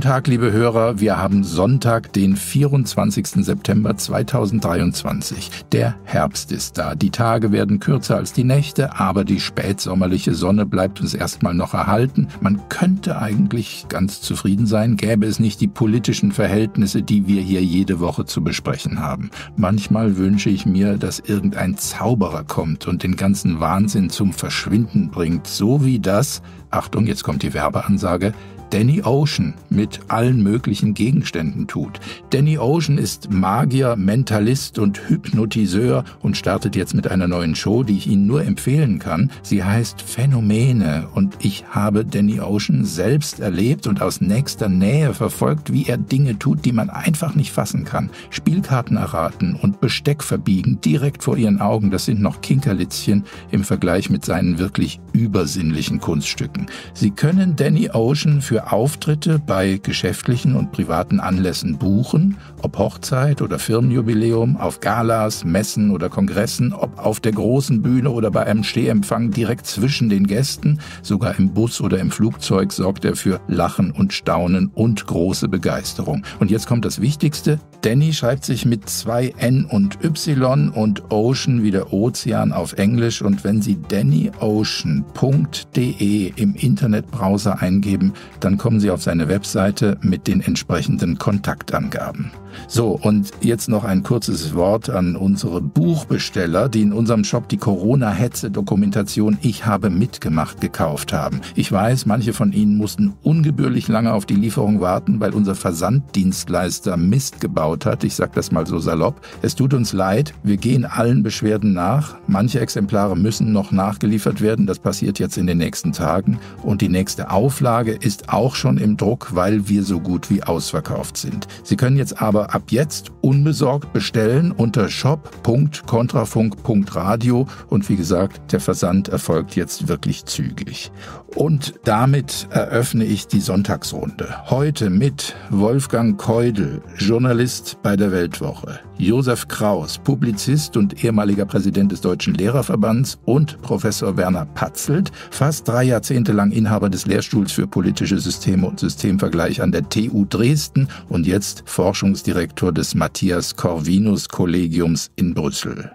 Guten Tag, liebe Hörer. Wir haben Sonntag, den 24. September 2023. Der Herbst ist da. Die Tage werden kürzer als die Nächte, aber die spätsommerliche Sonne bleibt uns erstmal noch erhalten. Man könnte eigentlich ganz zufrieden sein, gäbe es nicht die politischen Verhältnisse, die wir hier jede Woche zu besprechen haben. Manchmal wünsche ich mir, dass irgendein Zauberer kommt und den ganzen Wahnsinn zum Verschwinden bringt, so wie das, Achtung, jetzt kommt die Werbeansage, Danny Ocean mit allen möglichen Gegenständen tut. Danny Ocean ist Magier, Mentalist und Hypnotiseur und startet jetzt mit einer neuen Show, die ich Ihnen nur empfehlen kann. Sie heißt Phänomene und ich habe Danny Ocean selbst erlebt und aus nächster Nähe verfolgt, wie er Dinge tut, die man einfach nicht fassen kann. Spielkarten erraten und Besteck verbiegen direkt vor ihren Augen, das sind noch Kinkerlitzchen im Vergleich mit seinen wirklich übersinnlichen Kunststücken. Sie können Danny Ocean für für Auftritte bei geschäftlichen und privaten Anlässen buchen, ob Hochzeit oder Firmenjubiläum, auf Galas, Messen oder Kongressen, ob auf der großen Bühne oder bei einem Stehempfang direkt zwischen den Gästen, sogar im Bus oder im Flugzeug sorgt er für Lachen und Staunen und große Begeisterung. Und jetzt kommt das Wichtigste. Danny schreibt sich mit zwei N und Y und Ocean wie der Ozean auf Englisch. Und wenn Sie dannyocean.de im Internetbrowser eingeben, dann dann kommen Sie auf seine Webseite mit den entsprechenden Kontaktangaben. So, und jetzt noch ein kurzes Wort an unsere Buchbesteller, die in unserem Shop die Corona-Hetze-Dokumentation Ich habe mitgemacht gekauft haben. Ich weiß, manche von ihnen mussten ungebührlich lange auf die Lieferung warten, weil unser Versanddienstleister Mist gebaut hat. Ich sag das mal so salopp. Es tut uns leid, wir gehen allen Beschwerden nach. Manche Exemplare müssen noch nachgeliefert werden. Das passiert jetzt in den nächsten Tagen. Und die nächste Auflage ist auch schon im Druck, weil wir so gut wie ausverkauft sind. Sie können jetzt aber aber ab jetzt unbesorgt bestellen unter shop.kontrafunk.radio und wie gesagt, der Versand erfolgt jetzt wirklich zügig. Und damit eröffne ich die Sonntagsrunde. Heute mit Wolfgang Keudel, Journalist bei der Weltwoche, Josef Kraus, Publizist und ehemaliger Präsident des Deutschen Lehrerverbands und Professor Werner Patzelt, fast drei Jahrzehnte lang Inhaber des Lehrstuhls für politische Systeme und Systemvergleich an der TU Dresden und jetzt Forschungsdirektor Direktor des Matthias Corvinus Kollegiums in Brüssel.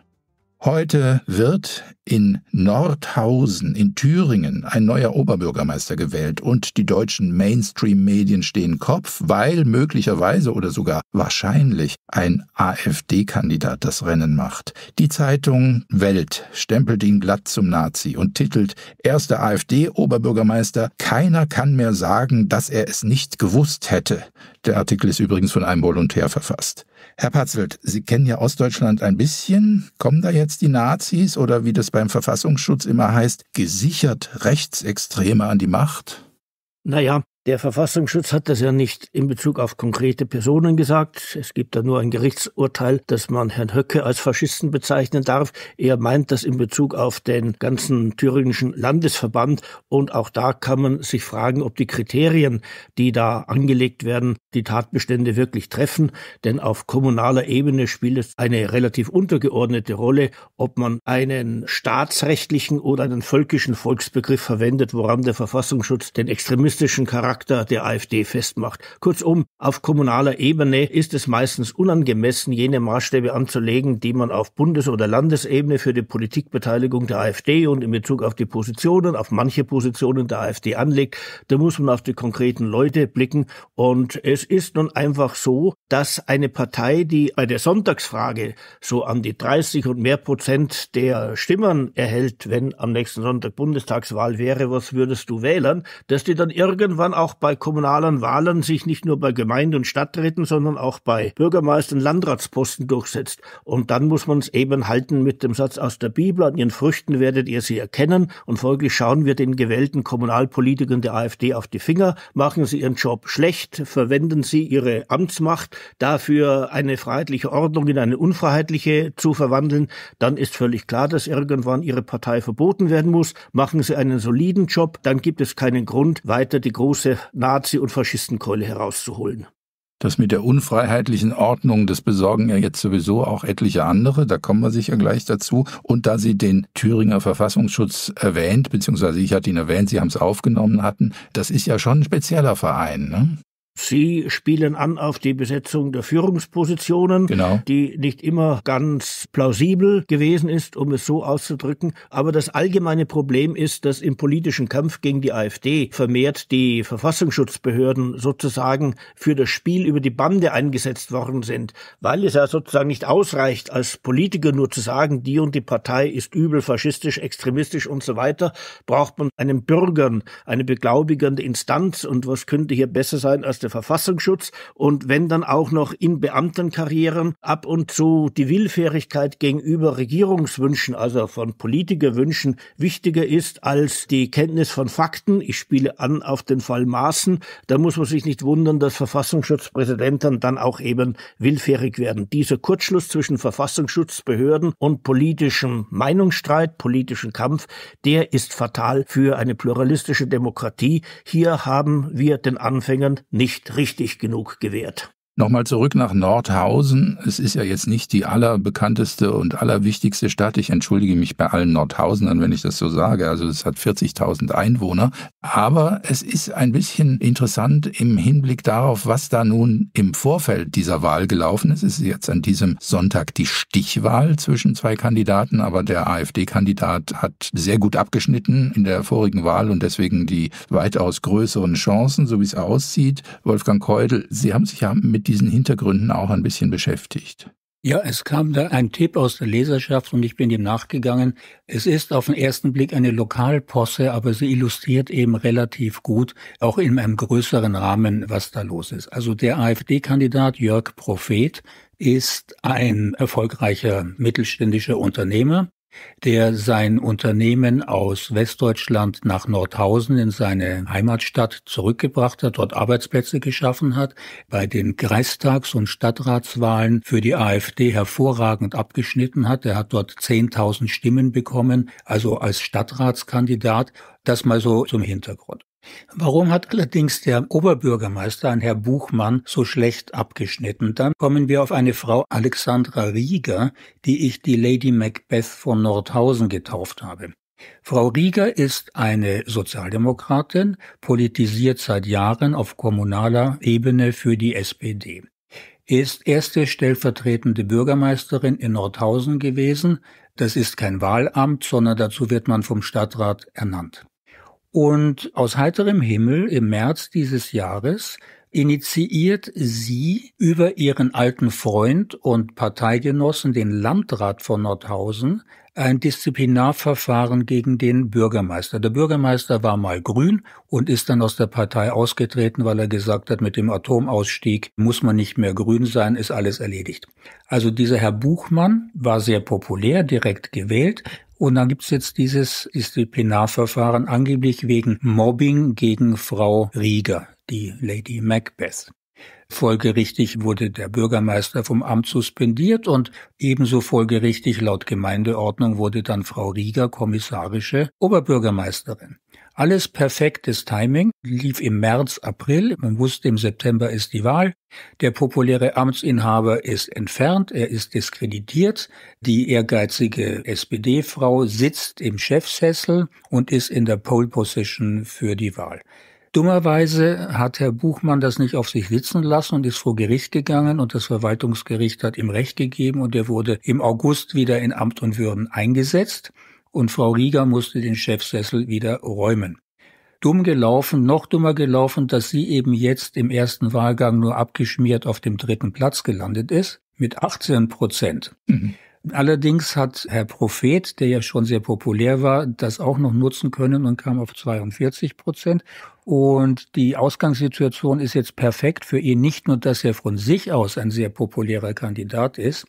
Heute wird in Nordhausen in Thüringen ein neuer Oberbürgermeister gewählt und die deutschen Mainstream-Medien stehen Kopf, weil möglicherweise oder sogar wahrscheinlich ein AfD-Kandidat das Rennen macht. Die Zeitung Welt stempelt ihn glatt zum Nazi und titelt Erster AfD-Oberbürgermeister, keiner kann mehr sagen, dass er es nicht gewusst hätte. Der Artikel ist übrigens von einem Volontär verfasst. Herr Patzelt, Sie kennen ja Ostdeutschland ein bisschen. Kommen da jetzt die Nazis oder wie das beim Verfassungsschutz immer heißt, gesichert Rechtsextreme an die Macht? Naja, der Verfassungsschutz hat das ja nicht in Bezug auf konkrete Personen gesagt. Es gibt da nur ein Gerichtsurteil, dass man Herrn Höcke als Faschisten bezeichnen darf. Er meint das in Bezug auf den ganzen thüringischen Landesverband. Und auch da kann man sich fragen, ob die Kriterien, die da angelegt werden, die Tatbestände wirklich treffen, denn auf kommunaler Ebene spielt es eine relativ untergeordnete Rolle, ob man einen staatsrechtlichen oder einen völkischen Volksbegriff verwendet, woran der Verfassungsschutz den extremistischen Charakter der AfD festmacht. Kurzum, auf kommunaler Ebene ist es meistens unangemessen, jene Maßstäbe anzulegen, die man auf Bundes- oder Landesebene für die Politikbeteiligung der AfD und in Bezug auf die Positionen, auf manche Positionen der AfD anlegt. Da muss man auf die konkreten Leute blicken und es ist nun einfach so, dass eine Partei, die bei der Sonntagsfrage so an die 30 und mehr Prozent der Stimmen erhält, wenn am nächsten Sonntag Bundestagswahl wäre, was würdest du wählen, dass die dann irgendwann auch bei kommunalen Wahlen sich nicht nur bei Gemeinde und Stadträten, sondern auch bei Bürgermeistern, Landratsposten durchsetzt. Und dann muss man es eben halten mit dem Satz aus der Bibel, an ihren Früchten werdet ihr sie erkennen und folglich schauen wir den gewählten Kommunalpolitikern der AfD auf die Finger, machen sie ihren Job schlecht, verwenden verwenden sie ihre Amtsmacht dafür, eine freiheitliche Ordnung in eine unfreiheitliche zu verwandeln, dann ist völlig klar, dass irgendwann ihre Partei verboten werden muss. Machen sie einen soliden Job, dann gibt es keinen Grund, weiter die große Nazi- und Faschistenkeule herauszuholen. Das mit der unfreiheitlichen Ordnung, das besorgen ja jetzt sowieso auch etliche andere, da kommen wir sicher gleich dazu. Und da Sie den Thüringer Verfassungsschutz erwähnt, beziehungsweise ich hatte ihn erwähnt, Sie haben es aufgenommen hatten, das ist ja schon ein spezieller Verein. Ne? Sie spielen an auf die Besetzung der Führungspositionen, genau. die nicht immer ganz plausibel gewesen ist, um es so auszudrücken. Aber das allgemeine Problem ist, dass im politischen Kampf gegen die AfD vermehrt die Verfassungsschutzbehörden sozusagen für das Spiel über die Bande eingesetzt worden sind, weil es ja sozusagen nicht ausreicht, als Politiker nur zu sagen, die und die Partei ist übel, faschistisch, extremistisch und so weiter, braucht man einen Bürgern, eine beglaubigende Instanz und was könnte hier besser sein als der Verfassungsschutz und wenn dann auch noch in Beamtenkarrieren ab und zu die Willfährigkeit gegenüber Regierungswünschen, also von Politikerwünschen, wichtiger ist als die Kenntnis von Fakten. Ich spiele an auf den Fall Maßen. Da muss man sich nicht wundern, dass Verfassungsschutzpräsidenten dann auch eben willfährig werden. Dieser Kurzschluss zwischen Verfassungsschutzbehörden und politischem Meinungsstreit, politischen Kampf, der ist fatal für eine pluralistische Demokratie. Hier haben wir den Anfängern nicht nicht richtig genug gewährt. Nochmal zurück nach Nordhausen. Es ist ja jetzt nicht die allerbekannteste und allerwichtigste Stadt. Ich entschuldige mich bei allen Nordhausenern, wenn ich das so sage. Also es hat 40.000 Einwohner. Aber es ist ein bisschen interessant im Hinblick darauf, was da nun im Vorfeld dieser Wahl gelaufen ist. Es ist jetzt an diesem Sonntag die Stichwahl zwischen zwei Kandidaten. Aber der AfD-Kandidat hat sehr gut abgeschnitten in der vorigen Wahl und deswegen die weitaus größeren Chancen, so wie es aussieht. Wolfgang Keudel, Sie haben sich ja mit diesen Hintergründen auch ein bisschen beschäftigt. Ja, es kam da ein Tipp aus der Leserschaft und ich bin ihm nachgegangen. Es ist auf den ersten Blick eine Lokalposse, aber sie illustriert eben relativ gut, auch in einem größeren Rahmen, was da los ist. Also der AfD-Kandidat Jörg Prophet ist ein erfolgreicher mittelständischer Unternehmer, der sein Unternehmen aus Westdeutschland nach Nordhausen in seine Heimatstadt zurückgebracht hat, dort Arbeitsplätze geschaffen hat, bei den Kreistags- und Stadtratswahlen für die AfD hervorragend abgeschnitten hat. Er hat dort 10.000 Stimmen bekommen, also als Stadtratskandidat. Das mal so zum Hintergrund. Warum hat allerdings der Oberbürgermeister, ein Herr Buchmann, so schlecht abgeschnitten? Dann kommen wir auf eine Frau Alexandra Rieger, die ich die Lady Macbeth von Nordhausen getauft habe. Frau Rieger ist eine Sozialdemokratin, politisiert seit Jahren auf kommunaler Ebene für die SPD ist erste stellvertretende Bürgermeisterin in Nordhausen gewesen. Das ist kein Wahlamt, sondern dazu wird man vom Stadtrat ernannt. Und aus heiterem Himmel im März dieses Jahres initiiert sie über ihren alten Freund und Parteigenossen, den Landrat von Nordhausen, ein Disziplinarverfahren gegen den Bürgermeister. Der Bürgermeister war mal grün und ist dann aus der Partei ausgetreten, weil er gesagt hat, mit dem Atomausstieg muss man nicht mehr grün sein, ist alles erledigt. Also dieser Herr Buchmann war sehr populär, direkt gewählt, und dann gibt's jetzt dieses Disziplinarverfahren angeblich wegen Mobbing gegen Frau Rieger, die Lady Macbeth. Folgerichtig wurde der Bürgermeister vom Amt suspendiert und ebenso folgerichtig laut Gemeindeordnung wurde dann Frau Rieger kommissarische Oberbürgermeisterin. Alles perfektes Timing, lief im März, April, man wusste, im September ist die Wahl. Der populäre Amtsinhaber ist entfernt, er ist diskreditiert, die ehrgeizige SPD-Frau sitzt im Chefsessel und ist in der Pole Position für die Wahl. Dummerweise hat Herr Buchmann das nicht auf sich sitzen lassen und ist vor Gericht gegangen und das Verwaltungsgericht hat ihm Recht gegeben und er wurde im August wieder in Amt und Würden eingesetzt und Frau Rieger musste den Chefsessel wieder räumen. Dumm gelaufen, noch dummer gelaufen, dass sie eben jetzt im ersten Wahlgang nur abgeschmiert auf dem dritten Platz gelandet ist, mit 18 Prozent. Mhm. Allerdings hat Herr Prophet, der ja schon sehr populär war, das auch noch nutzen können und kam auf 42 Prozent. Und die Ausgangssituation ist jetzt perfekt für ihn. Nicht nur, dass er von sich aus ein sehr populärer Kandidat ist,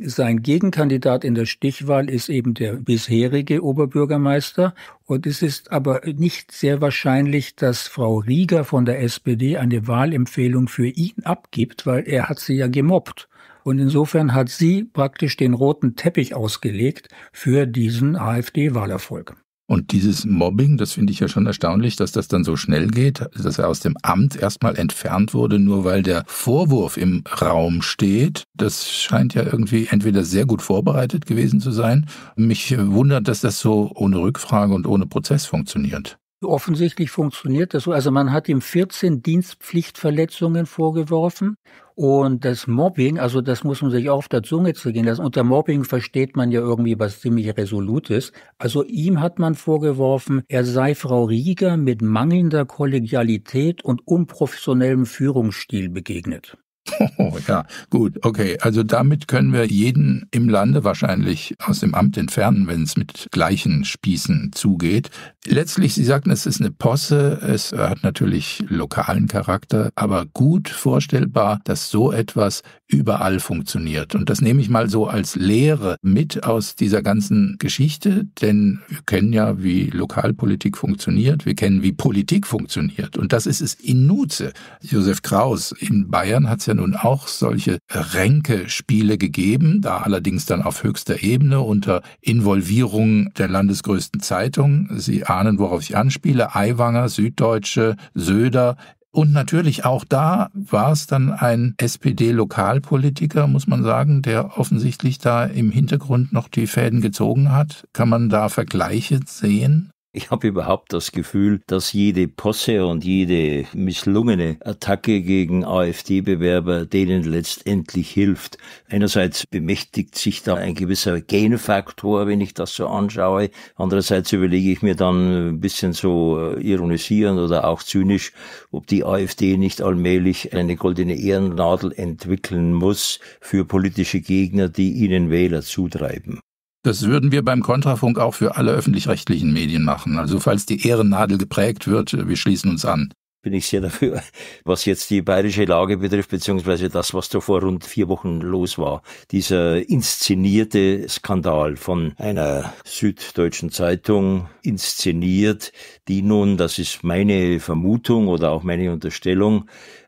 sein Gegenkandidat in der Stichwahl ist eben der bisherige Oberbürgermeister. Und es ist aber nicht sehr wahrscheinlich, dass Frau Rieger von der SPD eine Wahlempfehlung für ihn abgibt, weil er hat sie ja gemobbt. Und insofern hat sie praktisch den roten Teppich ausgelegt für diesen AfD-Wahlerfolg. Und dieses Mobbing, das finde ich ja schon erstaunlich, dass das dann so schnell geht, dass er aus dem Amt erstmal entfernt wurde, nur weil der Vorwurf im Raum steht. Das scheint ja irgendwie entweder sehr gut vorbereitet gewesen zu sein. Mich wundert, dass das so ohne Rückfrage und ohne Prozess funktioniert. Offensichtlich funktioniert das so. Also man hat ihm 14 Dienstpflichtverletzungen vorgeworfen und das Mobbing, also das muss man sich auch auf der Zunge zergehen lassen. Unter Mobbing versteht man ja irgendwie was ziemlich Resolutes. Also ihm hat man vorgeworfen, er sei Frau Rieger mit mangelnder Kollegialität und unprofessionellem Führungsstil begegnet. Oh, ja, gut, okay. Also damit können wir jeden im Lande wahrscheinlich aus dem Amt entfernen, wenn es mit gleichen Spießen zugeht. Letztlich, Sie sagten, es ist eine Posse, es äh, hat natürlich lokalen Charakter, aber gut vorstellbar, dass so etwas überall funktioniert. Und das nehme ich mal so als Lehre mit aus dieser ganzen Geschichte, denn wir kennen ja, wie Lokalpolitik funktioniert, wir kennen, wie Politik funktioniert. Und das ist es in Nutze. Josef Kraus in Bayern hat es ja nun schon auch solche Ränkespiele gegeben, da allerdings dann auf höchster Ebene unter Involvierung der landesgrößten Zeitung. Sie ahnen, worauf ich anspiele. Aiwanger, Süddeutsche, Söder, und natürlich auch da war es dann ein SPD-Lokalpolitiker, muss man sagen, der offensichtlich da im Hintergrund noch die Fäden gezogen hat. Kann man da Vergleiche sehen? Ich habe überhaupt das Gefühl, dass jede Posse und jede misslungene Attacke gegen AfD-Bewerber denen letztendlich hilft. Einerseits bemächtigt sich da ein gewisser Genfaktor, wenn ich das so anschaue. Andererseits überlege ich mir dann ein bisschen so äh, ironisierend oder auch zynisch, ob die AfD nicht allmählich eine goldene Ehrennadel entwickeln muss für politische Gegner, die ihnen Wähler zutreiben. Das würden wir beim Kontrafunk auch für alle öffentlich-rechtlichen Medien machen. Also falls die Ehrennadel geprägt wird, wir schließen uns an bin ich sehr dafür, was jetzt die bayerische Lage betrifft, beziehungsweise das, was da vor rund vier Wochen los war. Dieser inszenierte Skandal von einer süddeutschen Zeitung inszeniert, die nun, das ist meine Vermutung oder auch meine Unterstellung,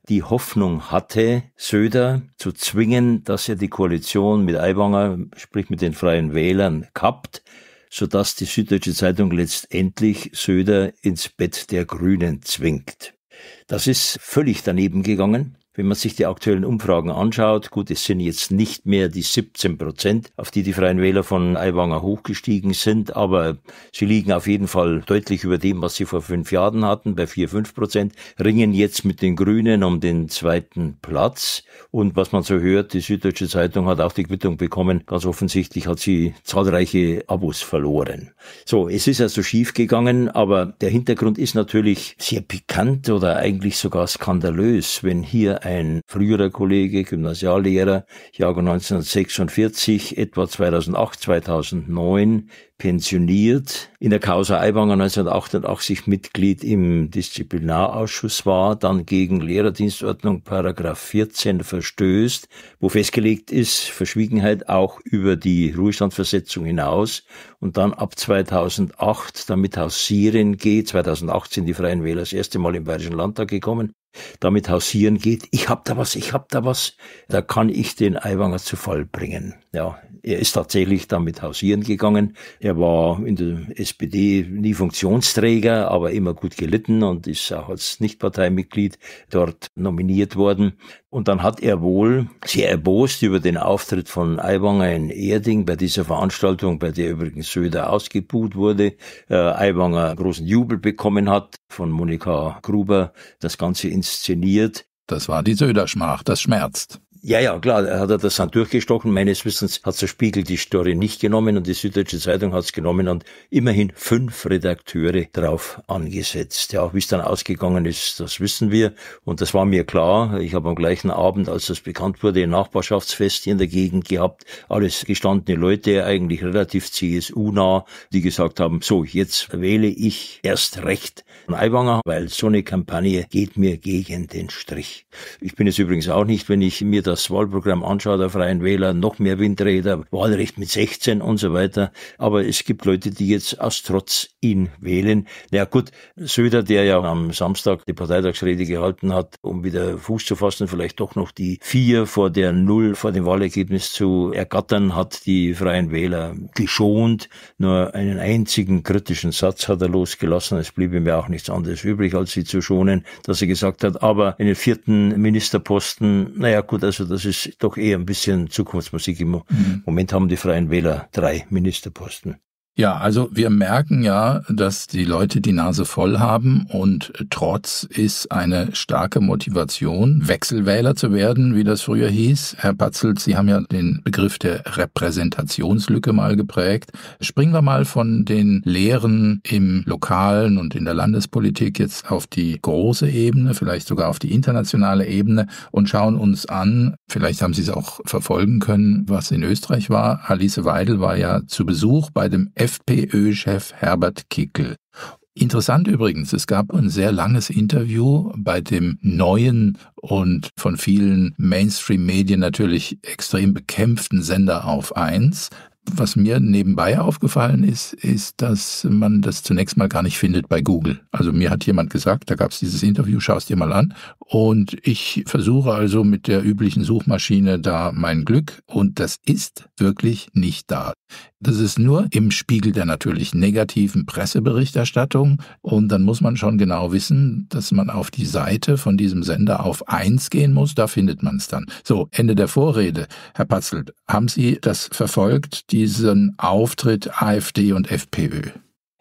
die Hoffnung hatte, Söder zu zwingen, dass er die Koalition mit Aiwanger, sprich mit den Freien Wählern, kappt, sodass die Süddeutsche Zeitung letztendlich Söder ins Bett der Grünen zwingt. Das ist völlig daneben gegangen. Wenn man sich die aktuellen Umfragen anschaut, gut, es sind jetzt nicht mehr die 17 Prozent, auf die die Freien Wähler von Aiwanger hochgestiegen sind, aber sie liegen auf jeden Fall deutlich über dem, was sie vor fünf Jahren hatten, bei 4, 5 Prozent, ringen jetzt mit den Grünen um den zweiten Platz. Und was man so hört, die Süddeutsche Zeitung hat auch die Quittung bekommen, ganz offensichtlich hat sie zahlreiche Abos verloren. So, es ist also schief gegangen, aber der Hintergrund ist natürlich sehr pikant oder eigentlich sogar skandalös, wenn hier ein früherer Kollege, Gymnasiallehrer, Jahrgang 1946, etwa 2008, 2009 pensioniert, in der Causa Aiwanger 1988 Mitglied im Disziplinarausschuss war, dann gegen Lehrerdienstordnung Paragraph 14 verstößt, wo festgelegt ist, Verschwiegenheit auch über die Ruhestandversetzung hinaus und dann ab 2008 damit hausieren geht, 2008 sind die Freien Wähler das erste Mal im Bayerischen Landtag gekommen, damit hausieren geht, ich hab da was, ich hab da was, da kann ich den Aiwanger zu Fall bringen. Ja, er ist tatsächlich damit hausieren gegangen. Er er war in der SPD nie Funktionsträger, aber immer gut gelitten und ist auch als Nichtparteimitglied dort nominiert worden. Und dann hat er wohl sehr erbost über den Auftritt von Aiwanger in Erding bei dieser Veranstaltung, bei der übrigens Söder ausgebuht wurde, äh, Aiwanger großen Jubel bekommen hat von Monika Gruber, das Ganze inszeniert. Das war die Söder-Schmach, das schmerzt. Ja, ja, klar, er hat er das dann durchgestochen. Meines Wissens hat der Spiegel die Story nicht genommen und die Süddeutsche Zeitung hat es genommen und immerhin fünf Redakteure drauf angesetzt. Ja, wie es dann ausgegangen ist, das wissen wir und das war mir klar. Ich habe am gleichen Abend, als das bekannt wurde, ein Nachbarschaftsfest hier in der Gegend gehabt. Alles gestandene Leute, eigentlich relativ CSU-nah, die gesagt haben, so, jetzt wähle ich erst recht Aiwanger, weil so eine Kampagne geht mir gegen den Strich. Ich bin es übrigens auch nicht, wenn ich mir das das Wahlprogramm anschaut der Freien Wähler, noch mehr Windräder, Wahlrecht mit 16 und so weiter. Aber es gibt Leute, die jetzt aus Trotz ihn wählen. Na ja, gut, Söder, der ja am Samstag die Parteitagsrede gehalten hat, um wieder Fuß zu fassen, vielleicht doch noch die vier vor der Null vor dem Wahlergebnis zu ergattern, hat die Freien Wähler geschont. Nur einen einzigen kritischen Satz hat er losgelassen. Es blieb ihm ja auch nichts anderes übrig, als sie zu schonen, dass er gesagt hat, aber einen vierten Ministerposten, naja gut, also also das ist doch eher ein bisschen Zukunftsmusik. Im mhm. Moment haben die Freien Wähler drei Ministerposten. Ja, also wir merken ja, dass die Leute die Nase voll haben und Trotz ist eine starke Motivation, Wechselwähler zu werden, wie das früher hieß. Herr Patzelt, Sie haben ja den Begriff der Repräsentationslücke mal geprägt. Springen wir mal von den Lehren im lokalen und in der Landespolitik jetzt auf die große Ebene, vielleicht sogar auf die internationale Ebene und schauen uns an, vielleicht haben Sie es auch verfolgen können, was in Österreich war. Alice Weidel war ja zu Besuch bei dem FPÖ-Chef Herbert Kickel. Interessant übrigens, es gab ein sehr langes Interview bei dem neuen und von vielen Mainstream-Medien natürlich extrem bekämpften Sender auf 1. Was mir nebenbei aufgefallen ist, ist, dass man das zunächst mal gar nicht findet bei Google. Also mir hat jemand gesagt, da gab es dieses Interview, schaust dir mal an. Und ich versuche also mit der üblichen Suchmaschine da mein Glück. Und das ist wirklich nicht da. Das ist nur im Spiegel der natürlich negativen Presseberichterstattung. Und dann muss man schon genau wissen, dass man auf die Seite von diesem Sender auf 1 gehen muss. Da findet man es dann. So, Ende der Vorrede. Herr Patzelt, haben Sie das verfolgt, diesen Auftritt AfD und FPÖ?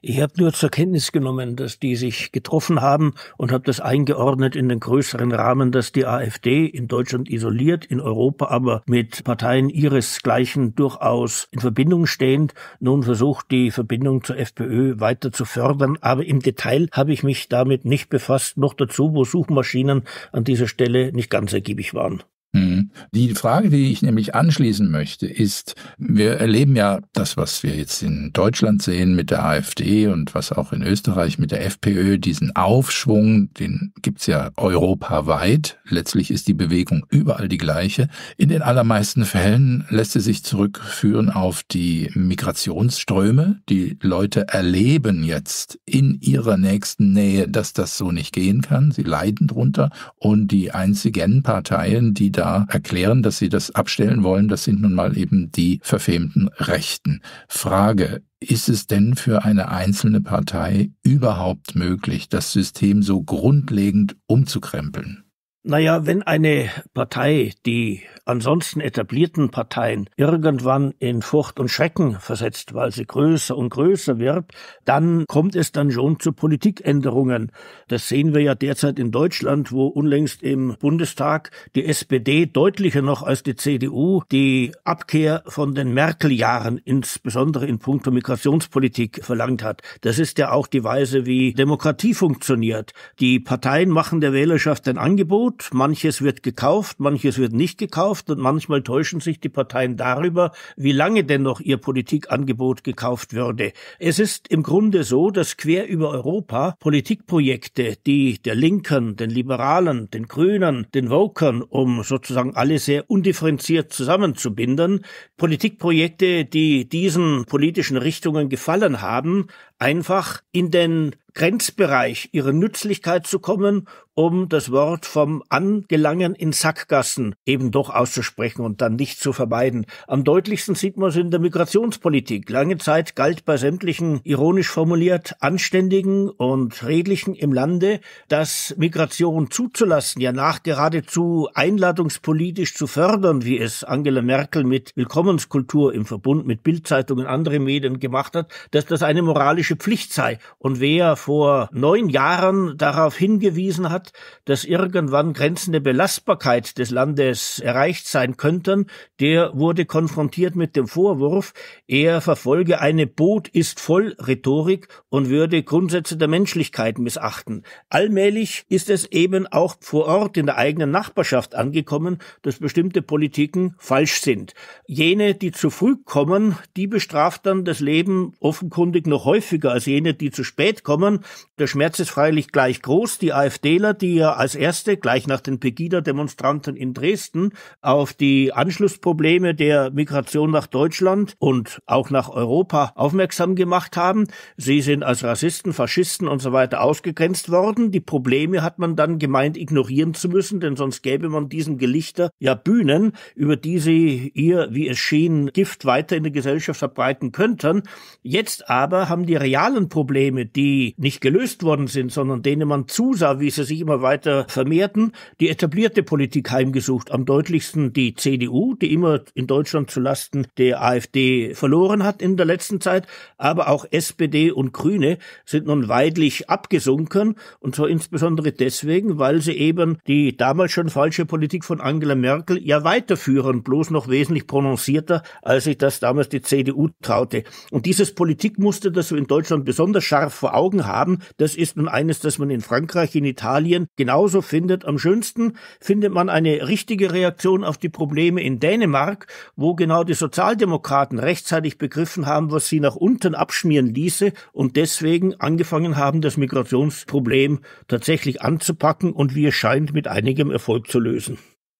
Ich habe nur zur Kenntnis genommen, dass die sich getroffen haben und habe das eingeordnet in den größeren Rahmen, dass die AfD in Deutschland isoliert, in Europa aber mit Parteien ihresgleichen durchaus in Verbindung stehend, nun versucht, die Verbindung zur FPÖ weiter zu fördern. Aber im Detail habe ich mich damit nicht befasst, noch dazu, wo Suchmaschinen an dieser Stelle nicht ganz ergiebig waren. Mhm. Die Frage, die ich nämlich anschließen möchte, ist, wir erleben ja das, was wir jetzt in Deutschland sehen mit der AfD und was auch in Österreich mit der FPÖ, diesen Aufschwung, den gibt's ja europaweit. Letztlich ist die Bewegung überall die gleiche. In den allermeisten Fällen lässt sie sich zurückführen auf die Migrationsströme. Die Leute erleben jetzt in ihrer nächsten Nähe, dass das so nicht gehen kann. Sie leiden drunter und die einzigen Parteien, die da da erklären, dass sie das abstellen wollen, das sind nun mal eben die verfemten Rechten. Frage, ist es denn für eine einzelne Partei überhaupt möglich, das System so grundlegend umzukrempeln? Naja, wenn eine Partei die ansonsten etablierten Parteien irgendwann in Furcht und Schrecken versetzt, weil sie größer und größer wird, dann kommt es dann schon zu Politikänderungen. Das sehen wir ja derzeit in Deutschland, wo unlängst im Bundestag die SPD deutlicher noch als die CDU die Abkehr von den Merkel-Jahren, insbesondere in puncto Migrationspolitik, verlangt hat. Das ist ja auch die Weise, wie Demokratie funktioniert. Die Parteien machen der Wählerschaft ein Angebot, gut, manches wird gekauft, manches wird nicht gekauft und manchmal täuschen sich die Parteien darüber, wie lange denn noch ihr Politikangebot gekauft würde. Es ist im Grunde so, dass quer über Europa Politikprojekte, die der Linken, den Liberalen, den Grünen, den Vokern, um sozusagen alle sehr undifferenziert zusammenzubinden, Politikprojekte, die diesen politischen Richtungen gefallen haben, einfach in den Grenzbereich ihrer Nützlichkeit zu kommen, um das Wort vom Angelangen in Sackgassen eben doch auszusprechen und dann nicht zu vermeiden. Am deutlichsten sieht man es in der Migrationspolitik. Lange Zeit galt bei sämtlichen ironisch formuliert Anständigen und Redlichen im Lande, dass Migration zuzulassen, ja nach geradezu einladungspolitisch zu fördern, wie es Angela Merkel mit Willkommenskultur im Verbund mit Bildzeitungen und anderen Medien gemacht hat, dass das eine moralische moralische Pflicht sei. Und wer vor neun Jahren darauf hingewiesen hat, dass irgendwann Grenzen der Belastbarkeit des Landes erreicht sein könnten, der wurde konfrontiert mit dem Vorwurf, er verfolge eine Boot ist voll Rhetorik und würde Grundsätze der Menschlichkeit missachten. Allmählich ist es eben auch vor Ort in der eigenen Nachbarschaft angekommen, dass bestimmte Politiken falsch sind. Jene, die zu früh kommen, die bestraft dann das Leben offenkundig noch häufiger häufiger als jene, die zu spät kommen. Der Schmerz ist freilich gleich groß. Die AfDler, die ja als erste gleich nach den Pegida-Demonstranten in Dresden auf die Anschlussprobleme der Migration nach Deutschland und auch nach Europa aufmerksam gemacht haben. Sie sind als Rassisten, Faschisten und so weiter ausgegrenzt worden. Die Probleme hat man dann gemeint ignorieren zu müssen, denn sonst gäbe man diesem Gelichter ja Bühnen, über die sie ihr, wie es schien, Gift weiter in der Gesellschaft verbreiten könnten. Jetzt aber haben die realen Probleme, die nicht gelöst worden sind, sondern denen man zusah, wie sie sich immer weiter vermehrten, die etablierte Politik heimgesucht. Am deutlichsten die CDU, die immer in Deutschland zulasten der AfD verloren hat in der letzten Zeit. Aber auch SPD und Grüne sind nun weidlich abgesunken. Und zwar insbesondere deswegen, weil sie eben die damals schon falsche Politik von Angela Merkel ja weiterführen, bloß noch wesentlich prononcierter, als sich das damals die CDU traute. Und dieses Politikmuster, das wir in Deutschland besonders scharf vor Augen haben, das ist nun eines, das man in Frankreich, in Italien genauso findet. Am schönsten findet man eine richtige Reaktion auf die Probleme in Dänemark, wo genau die Sozialdemokraten rechtzeitig begriffen haben, was sie nach unten abschmieren ließe und deswegen angefangen haben, das Migrationsproblem tatsächlich anzupacken und wie es scheint, mit einigem Erfolg zu lösen.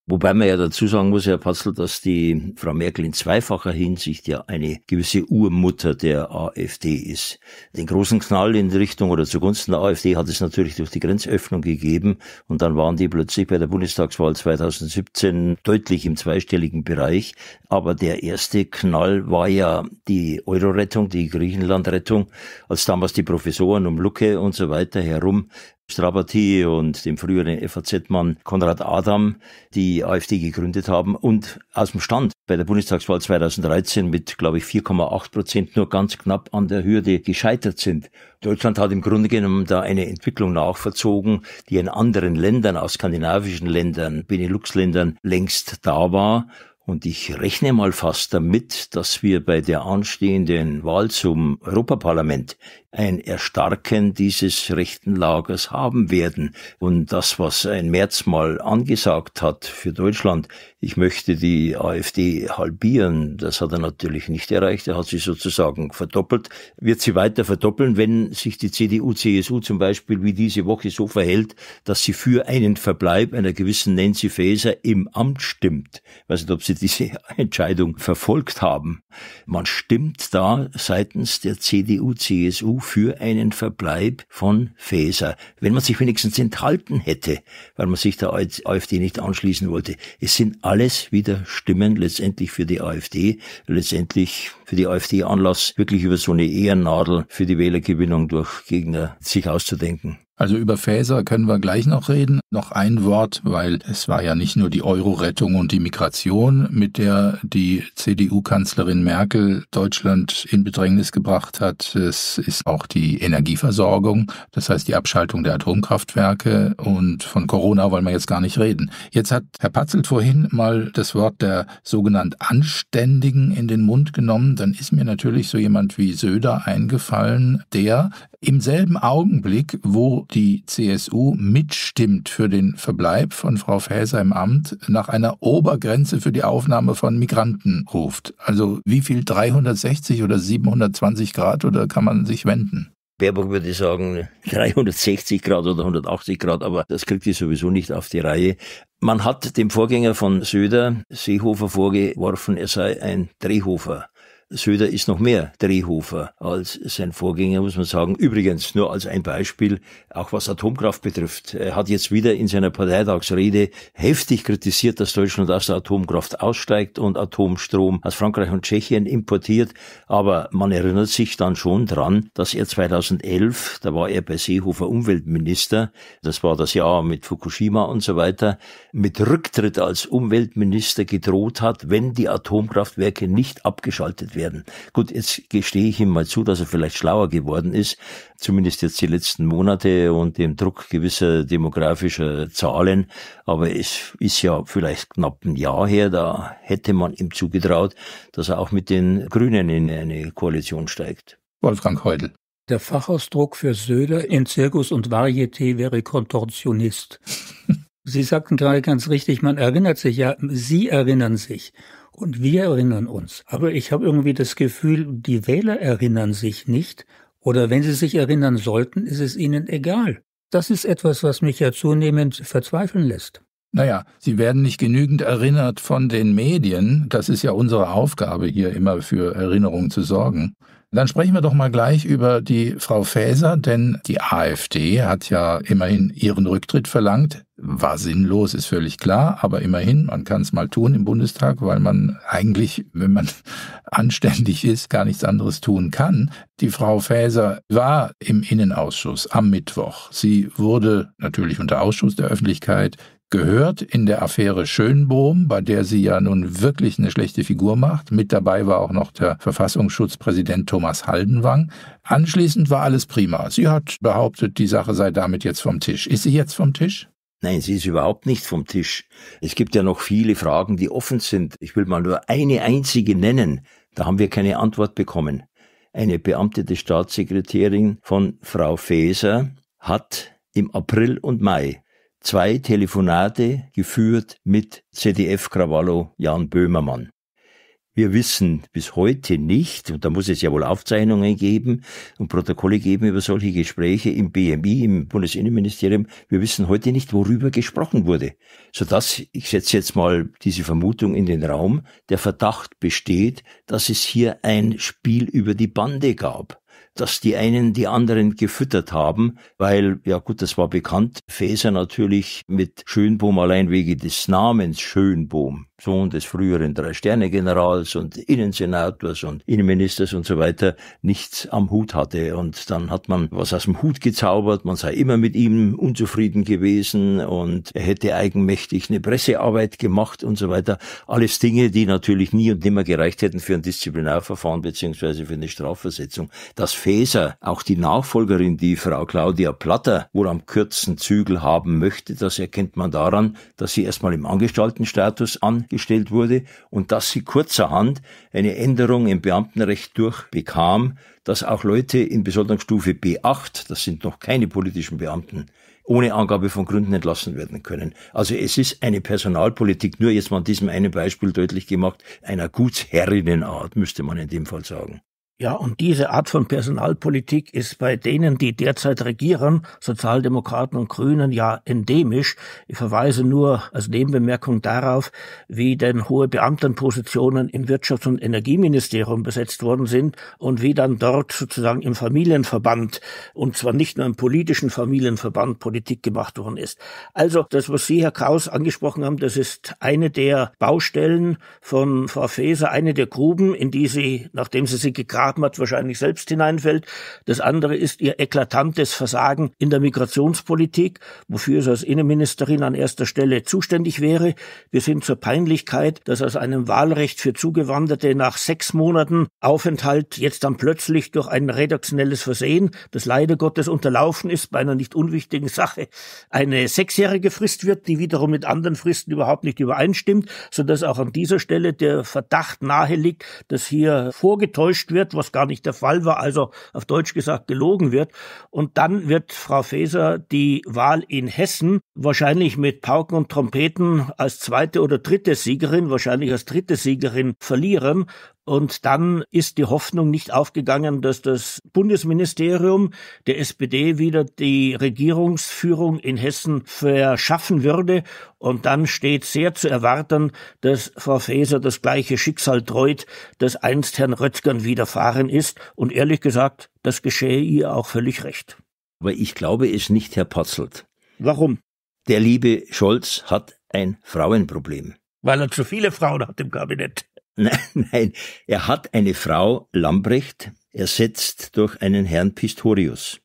Wobei man ja dazu sagen muss, Herr Patzl, dass die Frau Merkel in zweifacher Hinsicht ja eine gewisse Urmutter der AfD ist. Den großen Knall in Richtung oder zugunsten der AfD hat es natürlich durch die Grenzöffnung gegeben und dann waren die plötzlich bei der Bundestagswahl 2017 deutlich im zweistelligen Bereich. Aber der erste Knall war ja die Euro-Rettung, die Griechenland-Rettung, als damals die Professoren um Lucke und so weiter herum Strabati und dem früheren FAZ-Mann Konrad Adam die AfD gegründet haben und aus dem Stand bei der Bundestagswahl 2013 mit, glaube ich, 4,8 Prozent nur ganz knapp an der Hürde gescheitert sind. Deutschland hat im Grunde genommen da eine Entwicklung nachverzogen, die in anderen Ländern, aus skandinavischen Ländern, Benelux-Ländern längst da war und ich rechne mal fast damit, dass wir bei der anstehenden Wahl zum Europaparlament ein Erstarken dieses rechten Lagers haben werden. Und das, was ein März mal angesagt hat für Deutschland, ich möchte die AfD halbieren. Das hat er natürlich nicht erreicht. Er hat sie sozusagen verdoppelt, wird sie weiter verdoppeln, wenn sich die CDU, CSU zum Beispiel wie diese Woche so verhält, dass sie für einen Verbleib einer gewissen Nancy Faeser im Amt stimmt. Ich weiß nicht, ob Sie diese Entscheidung verfolgt haben. Man stimmt da seitens der CDU, CSU für einen Verbleib von Faeser. Wenn man sich wenigstens enthalten hätte, weil man sich der AfD nicht anschließen wollte. Es sind alles wieder Stimmen letztendlich für die AfD, letztendlich für die AfD Anlass, wirklich über so eine Ehrennadel für die Wählergewinnung durch Gegner sich auszudenken. Also über Faeser können wir gleich noch reden. Noch ein Wort, weil es war ja nicht nur die Euro-Rettung und die Migration, mit der die CDU-Kanzlerin Merkel Deutschland in Bedrängnis gebracht hat. Es ist auch die Energieversorgung, das heißt die Abschaltung der Atomkraftwerke und von Corona wollen wir jetzt gar nicht reden. Jetzt hat Herr Patzelt vorhin mal das Wort der sogenannten Anständigen in den Mund genommen. Dann ist mir natürlich so jemand wie Söder eingefallen, der im selben Augenblick, wo die CSU mitstimmt für den Verbleib von Frau Faeser im Amt, nach einer Obergrenze für die Aufnahme von Migranten ruft. Also wie viel 360 oder 720 Grad oder kann man sich wenden? Baerbock würde sagen 360 Grad oder 180 Grad, aber das kriegt sie sowieso nicht auf die Reihe. Man hat dem Vorgänger von Söder, Seehofer, vorgeworfen, er sei ein Drehhofer. Söder ist noch mehr Drehhofer als sein Vorgänger, muss man sagen. Übrigens, nur als ein Beispiel, auch was Atomkraft betrifft. Er hat jetzt wieder in seiner Parteitagsrede heftig kritisiert, dass Deutschland aus der Atomkraft aussteigt und Atomstrom aus Frankreich und Tschechien importiert. Aber man erinnert sich dann schon dran, dass er 2011, da war er bei Seehofer Umweltminister, das war das Jahr mit Fukushima und so weiter, mit Rücktritt als Umweltminister gedroht hat, wenn die Atomkraftwerke nicht abgeschaltet werden werden. Gut, jetzt gestehe ich ihm mal zu, dass er vielleicht schlauer geworden ist, zumindest jetzt die letzten Monate und dem Druck gewisser demografischer Zahlen. Aber es ist ja vielleicht knapp ein Jahr her, da hätte man ihm zugetraut, dass er auch mit den Grünen in eine Koalition steigt. Wolfgang Heudel. Der Fachausdruck für Söder in Zirkus und Varieté wäre Kontortionist. Sie sagten gerade ganz richtig, man erinnert sich ja, Sie erinnern sich und wir erinnern uns. Aber ich habe irgendwie das Gefühl, die Wähler erinnern sich nicht oder wenn sie sich erinnern sollten, ist es ihnen egal. Das ist etwas, was mich ja zunehmend verzweifeln lässt. Naja, sie werden nicht genügend erinnert von den Medien. Das ist ja unsere Aufgabe, hier immer für Erinnerungen zu sorgen. Dann sprechen wir doch mal gleich über die Frau Faeser, denn die AfD hat ja immerhin ihren Rücktritt verlangt. War sinnlos, ist völlig klar, aber immerhin, man kann es mal tun im Bundestag, weil man eigentlich, wenn man anständig ist, gar nichts anderes tun kann. Die Frau Faeser war im Innenausschuss am Mittwoch. Sie wurde natürlich unter Ausschuss der Öffentlichkeit gehört in der Affäre Schönbohm, bei der sie ja nun wirklich eine schlechte Figur macht. Mit dabei war auch noch der Verfassungsschutzpräsident Thomas Haldenwang. Anschließend war alles prima. Sie hat behauptet, die Sache sei damit jetzt vom Tisch. Ist sie jetzt vom Tisch? Nein, sie ist überhaupt nicht vom Tisch. Es gibt ja noch viele Fragen, die offen sind. Ich will mal nur eine einzige nennen. Da haben wir keine Antwort bekommen. Eine beamtete Staatssekretärin von Frau Faeser hat im April und Mai zwei Telefonate geführt mit ZDF-Krawallo Jan Böhmermann. Wir wissen bis heute nicht, und da muss es ja wohl Aufzeichnungen geben und Protokolle geben über solche Gespräche im BMI, im Bundesinnenministerium. Wir wissen heute nicht, worüber gesprochen wurde. Sodass, ich setze jetzt mal diese Vermutung in den Raum, der Verdacht besteht, dass es hier ein Spiel über die Bande gab dass die einen die anderen gefüttert haben, weil, ja gut, das war bekannt, Fäser natürlich mit Schönbohm allein wegen des Namens Schönbohm Sohn des früheren Drei-Sterne-Generals und Innensenators und Innenministers und so weiter, nichts am Hut hatte. Und dann hat man was aus dem Hut gezaubert, man sei immer mit ihm unzufrieden gewesen und er hätte eigenmächtig eine Pressearbeit gemacht und so weiter. Alles Dinge, die natürlich nie und nimmer gereicht hätten für ein Disziplinarverfahren beziehungsweise für eine Strafversetzung. Dass Faeser, auch die Nachfolgerin, die Frau Claudia Platter, wohl am kürzesten Zügel haben möchte, das erkennt man daran, dass sie erstmal im Angestaltenstatus an gestellt wurde und dass sie kurzerhand eine Änderung im Beamtenrecht durchbekam, dass auch Leute in Besoldungsstufe B8, das sind noch keine politischen Beamten, ohne Angabe von Gründen entlassen werden können. Also es ist eine Personalpolitik, nur jetzt mal an diesem einen Beispiel deutlich gemacht, einer Gutsherrinnenart, müsste man in dem Fall sagen. Ja, und diese Art von Personalpolitik ist bei denen, die derzeit regieren, Sozialdemokraten und Grünen, ja endemisch. Ich verweise nur als Nebenbemerkung darauf, wie denn hohe Beamtenpositionen im Wirtschafts- und Energieministerium besetzt worden sind und wie dann dort sozusagen im Familienverband, und zwar nicht nur im politischen Familienverband, Politik gemacht worden ist. Also das, was Sie, Herr Kraus, angesprochen haben, das ist eine der Baustellen von Frau Faeser, eine der Gruben, in die sie, nachdem sie sie gegraben Habert wahrscheinlich selbst hineinfällt. Das andere ist ihr eklatantes Versagen in der Migrationspolitik, wofür sie als Innenministerin an erster Stelle zuständig wäre. Wir sind zur Peinlichkeit, dass aus einem Wahlrecht für Zugewanderte nach sechs Monaten Aufenthalt jetzt dann plötzlich durch ein redaktionelles Versehen, das leider Gottes unterlaufen ist bei einer nicht unwichtigen Sache, eine sechsjährige Frist wird, die wiederum mit anderen Fristen überhaupt nicht übereinstimmt, sodass auch an dieser Stelle der Verdacht nahe liegt, dass hier vorgetäuscht wird, was was gar nicht der Fall war, also auf Deutsch gesagt gelogen wird. Und dann wird Frau Faeser die Wahl in Hessen wahrscheinlich mit Pauken und Trompeten als zweite oder dritte Siegerin, wahrscheinlich als dritte Siegerin verlieren. Und dann ist die Hoffnung nicht aufgegangen, dass das Bundesministerium der SPD wieder die Regierungsführung in Hessen verschaffen würde. Und dann steht sehr zu erwarten, dass Frau Faeser das gleiche Schicksal treut, das einst Herrn Röttgern widerfahren ist. Und ehrlich gesagt, das geschehe ihr auch völlig recht. Aber ich glaube es nicht, Herr Potzelt. Warum? Der liebe Scholz hat ein Frauenproblem. Weil er zu viele Frauen hat im Kabinett. Nein, nein, er hat eine Frau, Lambrecht, ersetzt durch einen Herrn Pistorius.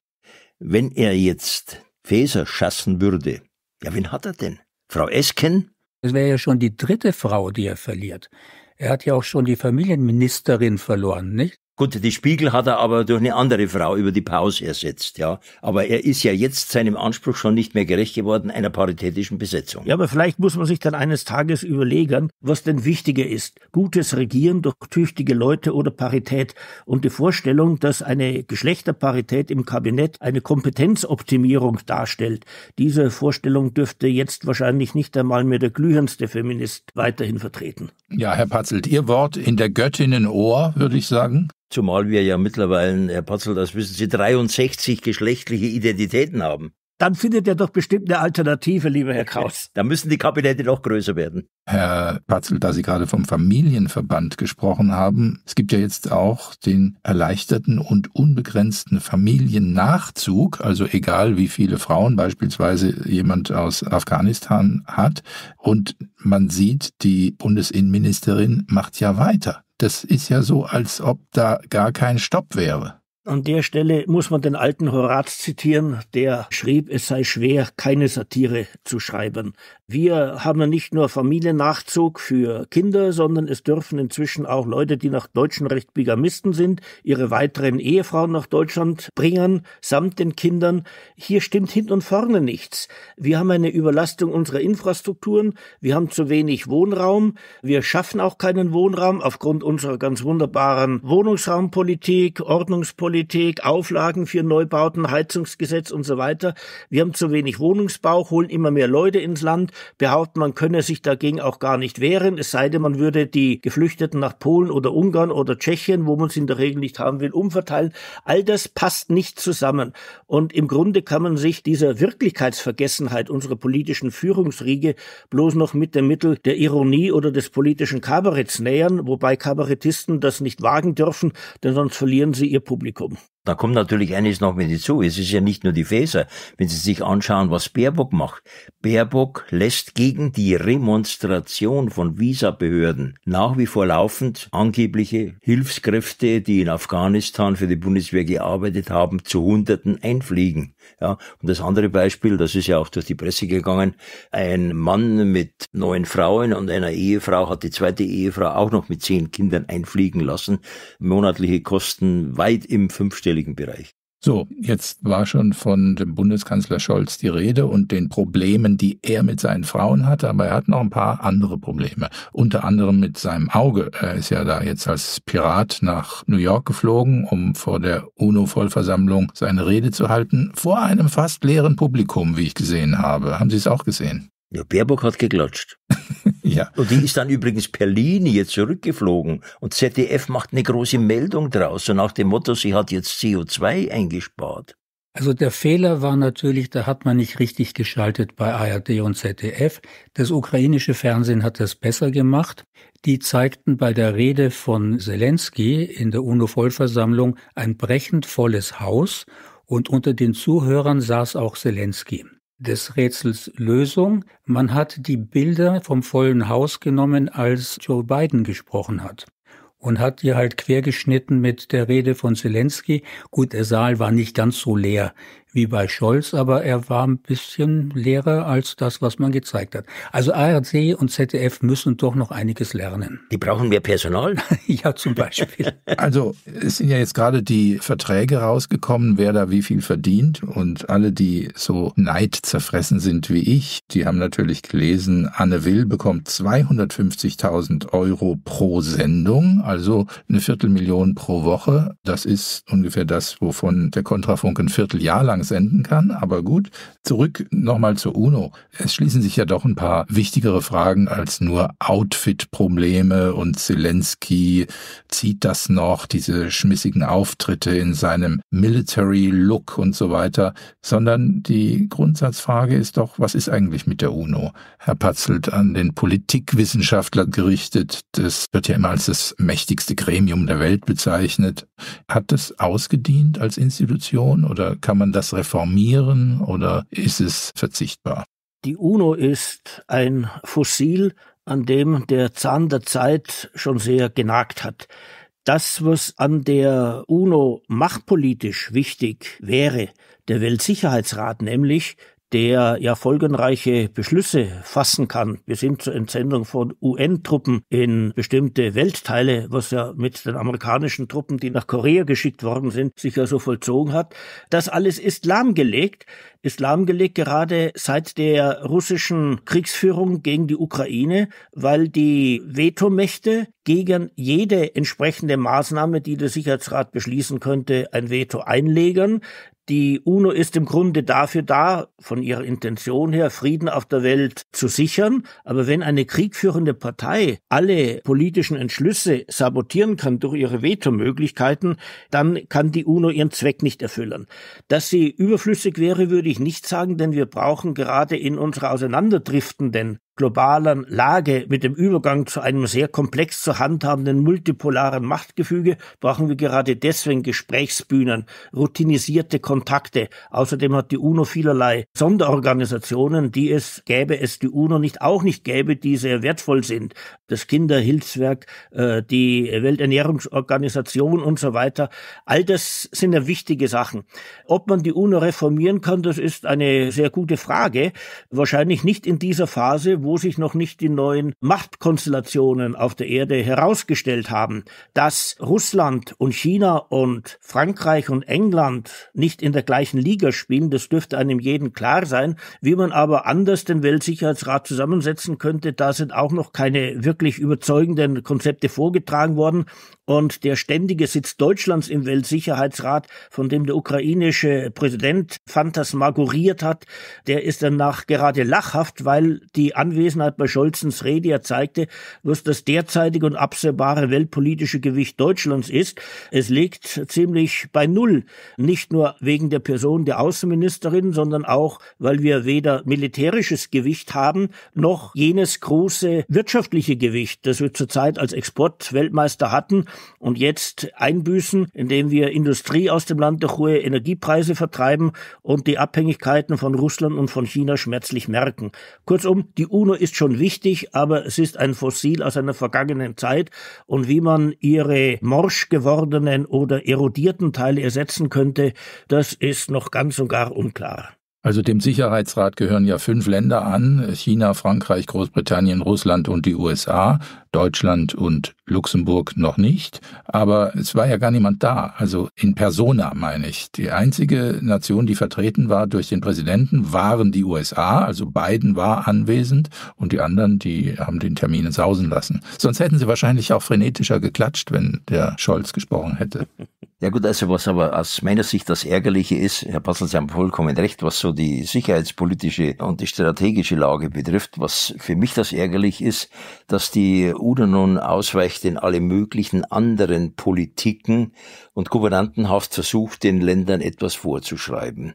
Wenn er jetzt Feser schassen würde, ja, wen hat er denn? Frau Esken? Es wäre ja schon die dritte Frau, die er verliert. Er hat ja auch schon die Familienministerin verloren, nicht? Gut, die Spiegel hat er aber durch eine andere Frau über die Pause ersetzt, ja. Aber er ist ja jetzt seinem Anspruch schon nicht mehr gerecht geworden, einer paritätischen Besetzung. Ja, aber vielleicht muss man sich dann eines Tages überlegen, was denn wichtiger ist. Gutes Regieren durch tüchtige Leute oder Parität. Und die Vorstellung, dass eine Geschlechterparität im Kabinett eine Kompetenzoptimierung darstellt, diese Vorstellung dürfte jetzt wahrscheinlich nicht einmal mehr der glühendste Feminist weiterhin vertreten. Ja, Herr Patzelt, Ihr Wort in der Göttinnen Ohr, würde ich sagen. Zumal wir ja mittlerweile, Herr Patzelt, das wissen Sie, 63 geschlechtliche Identitäten haben dann findet er doch bestimmt eine Alternative, lieber Herr Kraus. Da müssen die Kabinette noch größer werden. Herr Patzel, da Sie gerade vom Familienverband gesprochen haben, es gibt ja jetzt auch den erleichterten und unbegrenzten Familiennachzug, also egal wie viele Frauen beispielsweise jemand aus Afghanistan hat. Und man sieht, die Bundesinnenministerin macht ja weiter. Das ist ja so, als ob da gar kein Stopp wäre. An der Stelle muss man den alten Horaz zitieren, der schrieb, es sei schwer, keine Satire zu schreiben. Wir haben nicht nur Familiennachzug für Kinder, sondern es dürfen inzwischen auch Leute, die nach deutschem Recht Bigamisten sind, ihre weiteren Ehefrauen nach Deutschland bringen, samt den Kindern. Hier stimmt hinten und vorne nichts. Wir haben eine Überlastung unserer Infrastrukturen, wir haben zu wenig Wohnraum, wir schaffen auch keinen Wohnraum aufgrund unserer ganz wunderbaren Wohnungsraumpolitik, Ordnungspolitik, Auflagen für Neubauten, Heizungsgesetz und so weiter. Wir haben zu wenig Wohnungsbau, holen immer mehr Leute ins Land behaupten, man könne sich dagegen auch gar nicht wehren, es sei denn, man würde die Geflüchteten nach Polen oder Ungarn oder Tschechien, wo man es in der Regel nicht haben will, umverteilen. All das passt nicht zusammen. Und im Grunde kann man sich dieser Wirklichkeitsvergessenheit unserer politischen Führungsriege bloß noch mit dem Mittel der Ironie oder des politischen Kabaretts nähern, wobei Kabarettisten das nicht wagen dürfen, denn sonst verlieren sie ihr Publikum. Da kommt natürlich eines noch mit hinzu. Es ist ja nicht nur die Faeser. Wenn Sie sich anschauen, was Baerbock macht. Baerbock lässt gegen die Remonstration von Visabehörden nach wie vor laufend angebliche Hilfskräfte, die in Afghanistan für die Bundeswehr gearbeitet haben, zu Hunderten einfliegen. Ja, und das andere Beispiel, das ist ja auch durch die Presse gegangen, ein Mann mit neun Frauen und einer Ehefrau hat die zweite Ehefrau auch noch mit zehn Kindern einfliegen lassen. Monatliche Kosten weit im fünfstelligen vierstelligen Bereich. So, jetzt war schon von dem Bundeskanzler Scholz die Rede und den Problemen, die er mit seinen Frauen hatte, aber er hat noch ein paar andere Probleme. Unter anderem mit seinem Auge. Er ist ja da jetzt als Pirat nach New York geflogen, um vor der UNO-Vollversammlung seine Rede zu halten, vor einem fast leeren Publikum, wie ich gesehen habe. Haben Sie es auch gesehen? Ja, Baerbock hat geklatscht. ja. Und die ist dann übrigens per Linie zurückgeflogen und ZDF macht eine große Meldung draus, so nach dem Motto, sie hat jetzt CO2 eingespart. Also der Fehler war natürlich, da hat man nicht richtig geschaltet bei ARD und ZDF. Das ukrainische Fernsehen hat das besser gemacht. Die zeigten bei der Rede von Zelensky in der UNO-Vollversammlung ein brechend volles Haus und unter den Zuhörern saß auch Zelensky des Rätsels Lösung. Man hat die Bilder vom vollen Haus genommen, als Joe Biden gesprochen hat und hat die halt quergeschnitten mit der Rede von Zelensky. Gut, der Saal war nicht ganz so leer wie bei Scholz, aber er war ein bisschen leerer als das, was man gezeigt hat. Also ARD und ZDF müssen doch noch einiges lernen. Die brauchen mehr Personal? ja, zum Beispiel. also es sind ja jetzt gerade die Verträge rausgekommen, wer da wie viel verdient und alle, die so neidzerfressen sind wie ich, die haben natürlich gelesen, Anne Will bekommt 250.000 Euro pro Sendung, also eine Viertelmillion pro Woche. Das ist ungefähr das, wovon der Kontrafunk ein Vierteljahr lang sozusagen es enden kann. Aber gut, zurück nochmal zur UNO. Es schließen sich ja doch ein paar wichtigere Fragen als nur Outfit-Probleme und Zelensky zieht das noch, diese schmissigen Auftritte in seinem Military-Look und so weiter, sondern die Grundsatzfrage ist doch, was ist eigentlich mit der UNO? Herr Patzelt, an den Politikwissenschaftler gerichtet, das wird ja immer als das mächtigste Gremium der Welt bezeichnet. Hat das ausgedient als Institution oder kann man das das reformieren oder ist es verzichtbar? Die UNO ist ein Fossil, an dem der Zahn der Zeit schon sehr genagt hat. Das, was an der UNO machtpolitisch wichtig wäre, der Weltsicherheitsrat nämlich, der ja folgenreiche Beschlüsse fassen kann, bis hin zur Entsendung von UN-Truppen in bestimmte Weltteile, was ja mit den amerikanischen Truppen, die nach Korea geschickt worden sind, sich ja so vollzogen hat. Das alles ist lahmgelegt ist lahmgelegt, gerade seit der russischen Kriegsführung gegen die Ukraine, weil die Vetomächte gegen jede entsprechende Maßnahme, die der Sicherheitsrat beschließen könnte, ein Veto einlegen. Die UNO ist im Grunde dafür da, von ihrer Intention her, Frieden auf der Welt zu sichern. Aber wenn eine kriegführende Partei alle politischen Entschlüsse sabotieren kann durch ihre Vetomöglichkeiten, dann kann die UNO ihren Zweck nicht erfüllen. Dass sie überflüssig wäre, würde ich ich nicht sagen, denn wir brauchen gerade in unserer auseinanderdriftenden globalen Lage mit dem Übergang zu einem sehr komplex zu handhabenden multipolaren Machtgefüge brauchen wir gerade deswegen Gesprächsbühnen, routinisierte Kontakte. Außerdem hat die UNO vielerlei Sonderorganisationen, die es gäbe, es die UNO nicht auch nicht gäbe, die sehr wertvoll sind. Das Kinderhilfswerk, äh, die Welternährungsorganisation und so weiter. All das sind ja wichtige Sachen. Ob man die UNO reformieren kann, das ist eine sehr gute Frage. Wahrscheinlich nicht in dieser Phase, wo sich noch nicht die neuen Machtkonstellationen auf der Erde herausgestellt haben, dass Russland und China und Frankreich und England nicht in der gleichen Liga spielen, das dürfte einem jeden klar sein. Wie man aber anders den Weltsicherheitsrat zusammensetzen könnte, da sind auch noch keine wirklich überzeugenden Konzepte vorgetragen worden und der ständige Sitz Deutschlands im Weltsicherheitsrat, von dem der ukrainische Präsident phantasmagoriert hat, der ist danach gerade lachhaft, weil die Anwesenheit bei Scholzens Rede ja zeigte, was das derzeitige und absehbare weltpolitische Gewicht Deutschlands ist. Es liegt ziemlich bei Null, nicht nur wegen der Person der Außenministerin, sondern auch, weil wir weder militärisches Gewicht haben, noch jenes große wirtschaftliche Gewicht, das wir zurzeit als Exportweltmeister hatten und jetzt einbüßen, indem wir Industrie aus dem Land durch hohe Energiepreise vertreiben und die Abhängigkeiten von Russland und von China schmerzlich merken. Kurzum, die UNO ist schon wichtig, aber es ist ein Fossil aus einer vergangenen Zeit und wie man ihre morsch gewordenen oder erodierten Teile ersetzen könnte, das ist noch ganz und gar unklar. Also dem Sicherheitsrat gehören ja fünf Länder an, China, Frankreich, Großbritannien, Russland und die USA, Deutschland und Luxemburg noch nicht. Aber es war ja gar niemand da, also in persona meine ich. Die einzige Nation, die vertreten war durch den Präsidenten, waren die USA, also Biden war anwesend und die anderen, die haben den Termin sausen lassen. Sonst hätten sie wahrscheinlich auch frenetischer geklatscht, wenn der Scholz gesprochen hätte. Ja gut, also was aber aus meiner Sicht das Ärgerliche ist, Herr Passel, Sie haben vollkommen recht, was so die sicherheitspolitische und die strategische Lage betrifft, was für mich das ärgerlich ist, dass die UNO nun ausweicht in alle möglichen anderen Politiken und gouvernantenhaft versucht, den Ländern etwas vorzuschreiben.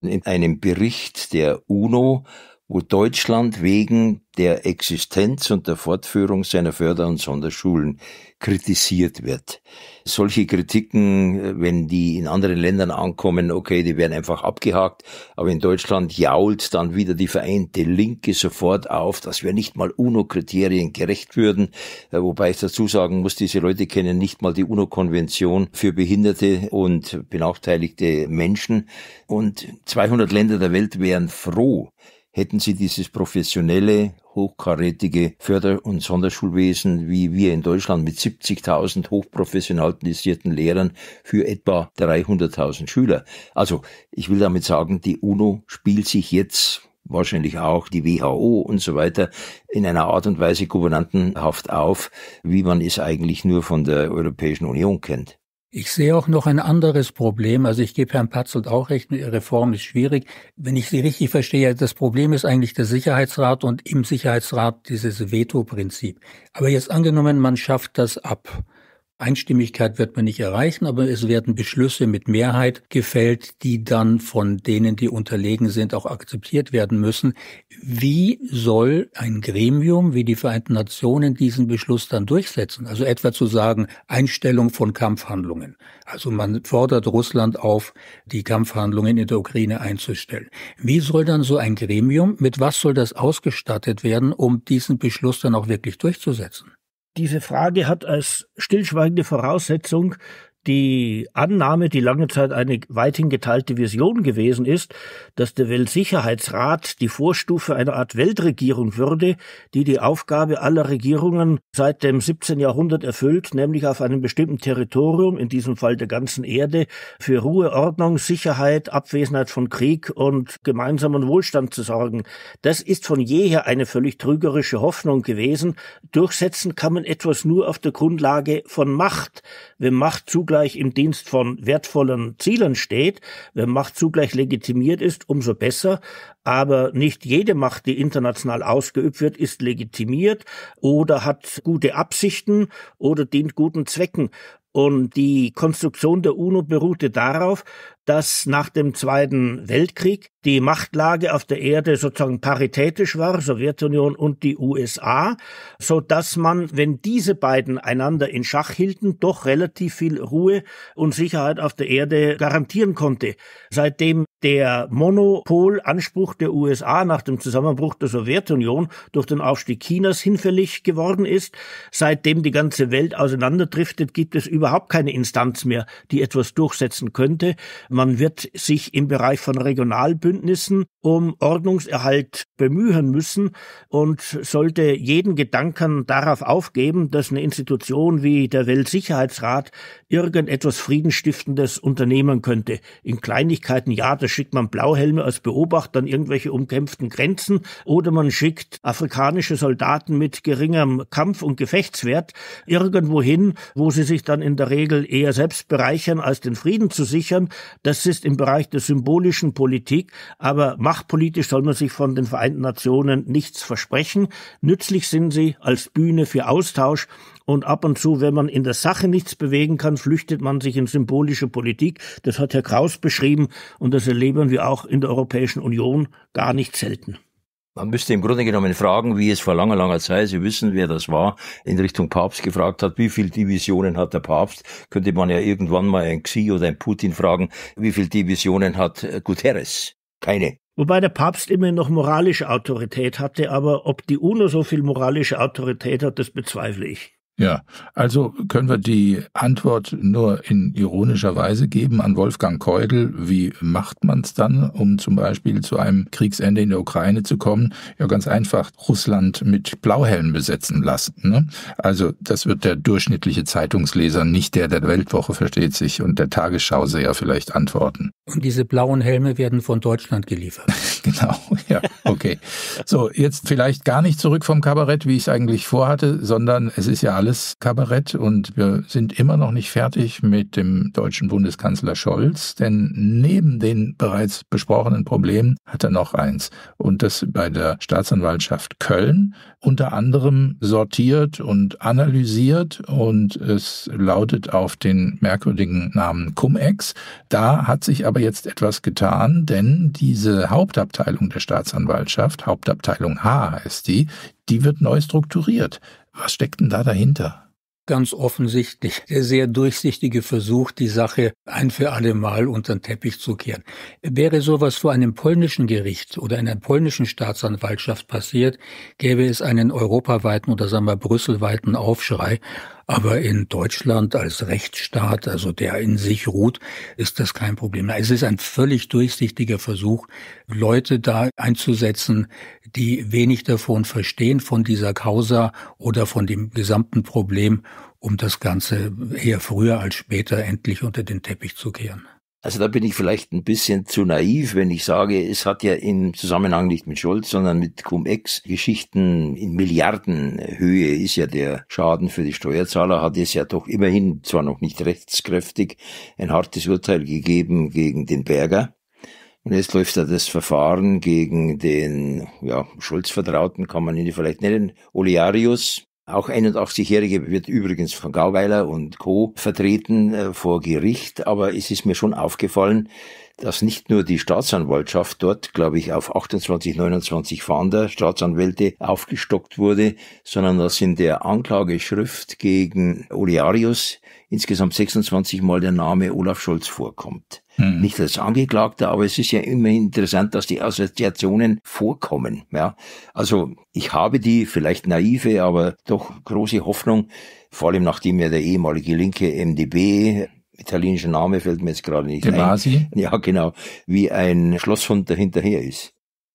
In einem Bericht der UNO wo Deutschland wegen der Existenz und der Fortführung seiner Förder- und Sonderschulen kritisiert wird. Solche Kritiken, äh, wenn die in anderen Ländern ankommen, okay, die werden einfach abgehakt, aber in Deutschland jault dann wieder die vereinte Linke sofort auf, dass wir nicht mal UNO-Kriterien gerecht würden, äh, wobei ich dazu sagen muss, diese Leute kennen nicht mal die UNO-Konvention für behinderte und benachteiligte Menschen und 200 Länder der Welt wären froh, hätten sie dieses professionelle, hochkarätige Förder- und Sonderschulwesen, wie wir in Deutschland mit 70.000 hochprofessionalisierten Lehrern für etwa 300.000 Schüler. Also ich will damit sagen, die UNO spielt sich jetzt wahrscheinlich auch die WHO und so weiter in einer Art und Weise gouvernantenhaft auf, wie man es eigentlich nur von der Europäischen Union kennt. Ich sehe auch noch ein anderes Problem. Also ich gebe Herrn Patzelt auch recht, eine Reform ist schwierig. Wenn ich Sie richtig verstehe, das Problem ist eigentlich der Sicherheitsrat und im Sicherheitsrat dieses Veto-Prinzip. Aber jetzt angenommen, man schafft das ab. Einstimmigkeit wird man nicht erreichen, aber es werden Beschlüsse mit Mehrheit gefällt, die dann von denen, die unterlegen sind, auch akzeptiert werden müssen. Wie soll ein Gremium wie die Vereinten Nationen diesen Beschluss dann durchsetzen? Also etwa zu sagen, Einstellung von Kampfhandlungen. Also man fordert Russland auf, die Kampfhandlungen in der Ukraine einzustellen. Wie soll dann so ein Gremium, mit was soll das ausgestattet werden, um diesen Beschluss dann auch wirklich durchzusetzen? Diese Frage hat als stillschweigende Voraussetzung, die Annahme, die lange Zeit eine weithin geteilte Vision gewesen ist, dass der Weltsicherheitsrat die Vorstufe einer Art Weltregierung würde, die die Aufgabe aller Regierungen seit dem 17. Jahrhundert erfüllt, nämlich auf einem bestimmten Territorium, in diesem Fall der ganzen Erde, für Ruhe, Ordnung, Sicherheit, Abwesenheit von Krieg und gemeinsamen Wohlstand zu sorgen. Das ist von jeher eine völlig trügerische Hoffnung gewesen. Durchsetzen kann man etwas nur auf der Grundlage von Macht, wenn Macht zugleich zugleich im Dienst von wertvollen Zielen steht, wenn Macht zugleich legitimiert ist, umso besser. Aber nicht jede Macht, die international ausgeübt wird, ist legitimiert oder hat gute Absichten oder dient guten Zwecken. Und die Konstruktion der UNO beruhte darauf, dass nach dem Zweiten Weltkrieg die Machtlage auf der Erde sozusagen paritätisch war, Sowjetunion und die USA, so dass man, wenn diese beiden einander in Schach hielten, doch relativ viel Ruhe und Sicherheit auf der Erde garantieren konnte. Seitdem der Monopolanspruch der USA nach dem Zusammenbruch der Sowjetunion durch den Aufstieg Chinas hinfällig geworden ist, seitdem die ganze Welt auseinanderdriftet, gibt es überhaupt keine Instanz mehr, die etwas durchsetzen könnte. Man wird sich im Bereich von Regionalbündnissen um Ordnungserhalt bemühen müssen und sollte jeden Gedanken darauf aufgeben, dass eine Institution wie der Weltsicherheitsrat irgendetwas Friedenstiftendes unternehmen könnte. In Kleinigkeiten, ja, da schickt man Blauhelme als Beobachter an irgendwelche umkämpften Grenzen oder man schickt afrikanische Soldaten mit geringem Kampf- und Gefechtswert irgendwohin, wo sie sich dann in der Regel eher selbst bereichern, als den Frieden zu sichern. Das ist im Bereich der symbolischen Politik, aber machtpolitisch soll man sich von den Vereinten Nationen nichts versprechen. Nützlich sind sie als Bühne für Austausch und ab und zu, wenn man in der Sache nichts bewegen kann, flüchtet man sich in symbolische Politik. Das hat Herr Kraus beschrieben und das erleben wir auch in der Europäischen Union gar nicht selten. Man müsste im Grunde genommen fragen, wie es vor langer, langer Zeit, Sie wissen, wer das war, in Richtung Papst gefragt hat, wie viel Divisionen hat der Papst? Könnte man ja irgendwann mal ein Xi oder ein Putin fragen, wie viel Divisionen hat äh, Guterres? Keine. Wobei der Papst immer noch moralische Autorität hatte, aber ob die UNO so viel moralische Autorität hat, das bezweifle ich. Ja, also können wir die Antwort nur in ironischer Weise geben an Wolfgang Keudel. Wie macht man es dann, um zum Beispiel zu einem Kriegsende in der Ukraine zu kommen? Ja, ganz einfach Russland mit Blauhelmen besetzen lassen. Ne? Also das wird der durchschnittliche Zeitungsleser, nicht der der Weltwoche, versteht sich, und der Tagesschau sehr vielleicht antworten. Und diese blauen Helme werden von Deutschland geliefert. genau. Ja, okay. So, jetzt vielleicht gar nicht zurück vom Kabarett, wie ich es eigentlich vorhatte, sondern es ist ja alles Kabarett und wir sind immer noch nicht fertig mit dem deutschen Bundeskanzler Scholz, denn neben den bereits besprochenen Problemen hat er noch eins und das bei der Staatsanwaltschaft Köln unter anderem sortiert und analysiert und es lautet auf den merkwürdigen Namen Cum-Ex. Da hat sich aber jetzt etwas getan, denn diese Hauptabteilung Abteilung der Staatsanwaltschaft, Hauptabteilung H heißt die, die wird neu strukturiert. Was steckt denn da dahinter? Ganz offensichtlich der sehr durchsichtige Versuch, die Sache ein für alle Mal unter den Teppich zu kehren. Wäre sowas vor einem polnischen Gericht oder einer polnischen Staatsanwaltschaft passiert, gäbe es einen europaweiten oder sagen wir brüsselweiten Aufschrei. Aber in Deutschland als Rechtsstaat, also der in sich ruht, ist das kein Problem. Es ist ein völlig durchsichtiger Versuch, Leute da einzusetzen, die wenig davon verstehen, von dieser Causa oder von dem gesamten Problem, um das Ganze eher früher als später endlich unter den Teppich zu kehren. Also da bin ich vielleicht ein bisschen zu naiv, wenn ich sage, es hat ja im Zusammenhang nicht mit Schulz, sondern mit Cum-Ex-Geschichten in Milliardenhöhe äh, ist ja der Schaden für die Steuerzahler, hat es ja doch immerhin, zwar noch nicht rechtskräftig, ein hartes Urteil gegeben gegen den Berger. Und jetzt läuft da das Verfahren gegen den ja, Schulz-Vertrauten, kann man ihn vielleicht nennen, Olearius, auch 81-Jährige wird übrigens von Gauweiler und Co. vertreten äh, vor Gericht, aber es ist mir schon aufgefallen, dass nicht nur die Staatsanwaltschaft dort, glaube ich, auf 28, 29 Fahnder Staatsanwälte aufgestockt wurde, sondern dass in der Anklageschrift gegen Olearius insgesamt 26 Mal der Name Olaf Scholz vorkommt. Hm. Nicht als Angeklagter, aber es ist ja immer interessant, dass die Assoziationen vorkommen. Ja? Also ich habe die vielleicht naive, aber doch große Hoffnung, vor allem nachdem ja der ehemalige linke MDB italienischer Name fällt mir jetzt gerade nicht Demasi? ein. Ja, genau. Wie ein Schlosshund dahinterher ist.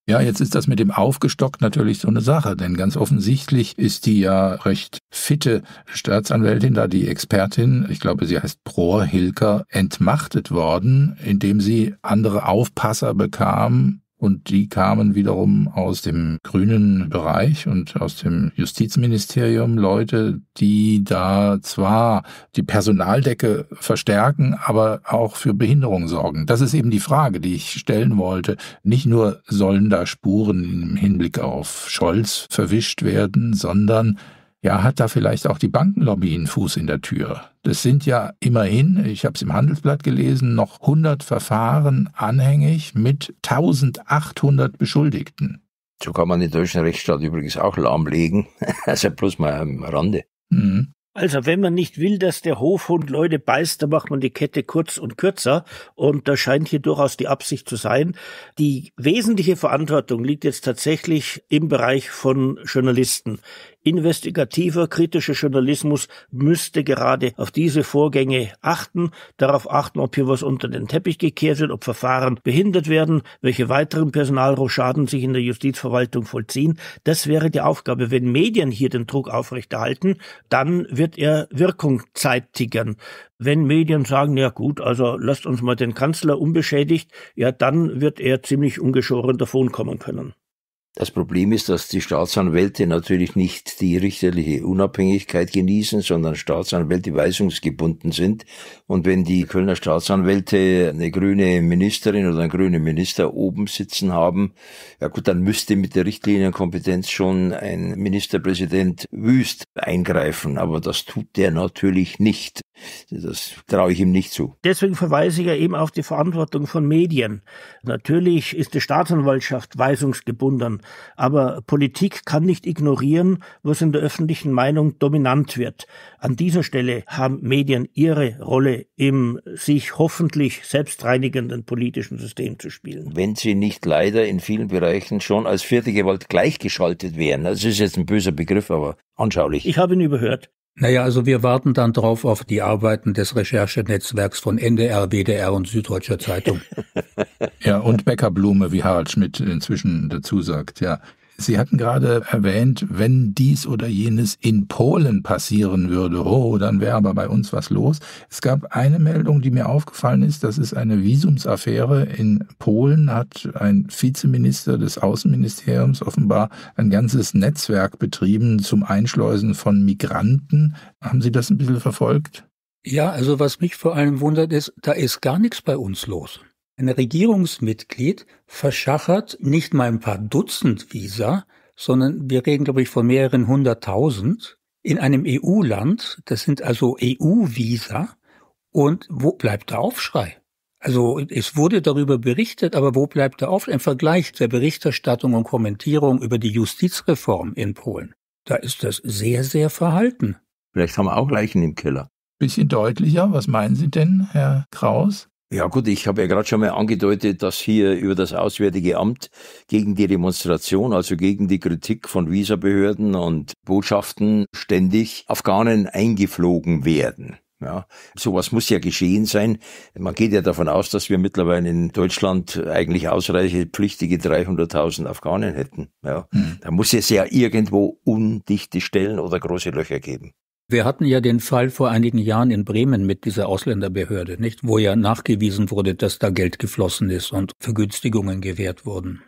Ja, jetzt ist das mit dem Aufgestockt natürlich so eine Sache, denn ganz offensichtlich ist die ja recht fitte Staatsanwältin, da die Expertin, ich glaube, sie heißt Prohr Hilker, entmachtet worden, indem sie andere Aufpasser bekam, und die kamen wiederum aus dem grünen Bereich und aus dem Justizministerium Leute, die da zwar die Personaldecke verstärken, aber auch für Behinderung sorgen. Das ist eben die Frage, die ich stellen wollte. Nicht nur sollen da Spuren im Hinblick auf Scholz verwischt werden, sondern ja, hat da vielleicht auch die Bankenlobby einen Fuß in der Tür? Das sind ja immerhin, ich habe es im Handelsblatt gelesen, noch 100 Verfahren anhängig mit 1800 Beschuldigten. So kann man den deutschen Rechtsstaat übrigens auch lahmlegen. Also bloß mal am Rande. Mhm. Also wenn man nicht will, dass der Hofhund Leute beißt, dann macht man die Kette kurz und kürzer. Und da scheint hier durchaus die Absicht zu sein. Die wesentliche Verantwortung liegt jetzt tatsächlich im Bereich von Journalisten. Investigativer kritischer Journalismus müsste gerade auf diese Vorgänge achten, darauf achten, ob hier was unter den Teppich gekehrt wird, ob Verfahren behindert werden, welche weiteren Personalrochaden sich in der Justizverwaltung vollziehen. Das wäre die Aufgabe. Wenn Medien hier den Druck aufrechterhalten, dann wird er Wirkung zeitigern. Wenn Medien sagen, ja gut, also lasst uns mal den Kanzler unbeschädigt, ja dann wird er ziemlich ungeschoren davonkommen können. Das Problem ist, dass die Staatsanwälte natürlich nicht die richterliche Unabhängigkeit genießen, sondern Staatsanwälte weisungsgebunden sind. Und wenn die Kölner Staatsanwälte eine grüne Ministerin oder einen grünen Minister oben sitzen haben, ja gut, dann müsste mit der Richtlinienkompetenz schon ein Ministerpräsident wüst eingreifen. Aber das tut der natürlich nicht. Das traue ich ihm nicht zu. Deswegen verweise ich ja eben auf die Verantwortung von Medien. Natürlich ist die Staatsanwaltschaft weisungsgebunden. Aber Politik kann nicht ignorieren, was in der öffentlichen Meinung dominant wird. An dieser Stelle haben Medien ihre Rolle im sich hoffentlich selbstreinigenden politischen System zu spielen. Wenn sie nicht leider in vielen Bereichen schon als vierte Gewalt gleichgeschaltet wären, das ist jetzt ein böser Begriff, aber anschaulich. Ich habe ihn überhört. Naja, also wir warten dann drauf auf die Arbeiten des Recherchenetzwerks von NDR, WDR und Süddeutscher Zeitung. ja, und Bäckerblume, wie Harald Schmidt inzwischen dazu sagt, ja. Sie hatten gerade erwähnt, wenn dies oder jenes in Polen passieren würde, oh, dann wäre aber bei uns was los. Es gab eine Meldung, die mir aufgefallen ist, das ist eine Visumsaffäre. In Polen hat ein Vizeminister des Außenministeriums offenbar ein ganzes Netzwerk betrieben zum Einschleusen von Migranten. Haben Sie das ein bisschen verfolgt? Ja, also was mich vor allem wundert ist, da ist gar nichts bei uns los. Ein Regierungsmitglied verschachert nicht mal ein paar Dutzend Visa, sondern wir reden, glaube ich, von mehreren hunderttausend in einem EU-Land. Das sind also EU-Visa. Und wo bleibt der Aufschrei? Also es wurde darüber berichtet, aber wo bleibt der Aufschrei im Vergleich der Berichterstattung und Kommentierung über die Justizreform in Polen? Da ist das sehr, sehr verhalten. Vielleicht haben wir auch Leichen im Keller. Bisschen deutlicher, was meinen Sie denn, Herr Kraus? Ja gut, ich habe ja gerade schon mal angedeutet, dass hier über das Auswärtige Amt gegen die Demonstration, also gegen die Kritik von Visabehörden und Botschaften ständig Afghanen eingeflogen werden. Ja, sowas muss ja geschehen sein. Man geht ja davon aus, dass wir mittlerweile in Deutschland eigentlich ausreichend pflichtige 300.000 Afghanen hätten. Ja, mhm. da muss es ja irgendwo undichte Stellen oder große Löcher geben. Wir hatten ja den Fall vor einigen Jahren in Bremen mit dieser Ausländerbehörde, nicht? Wo ja nachgewiesen wurde, dass da Geld geflossen ist und Vergünstigungen gewährt wurden.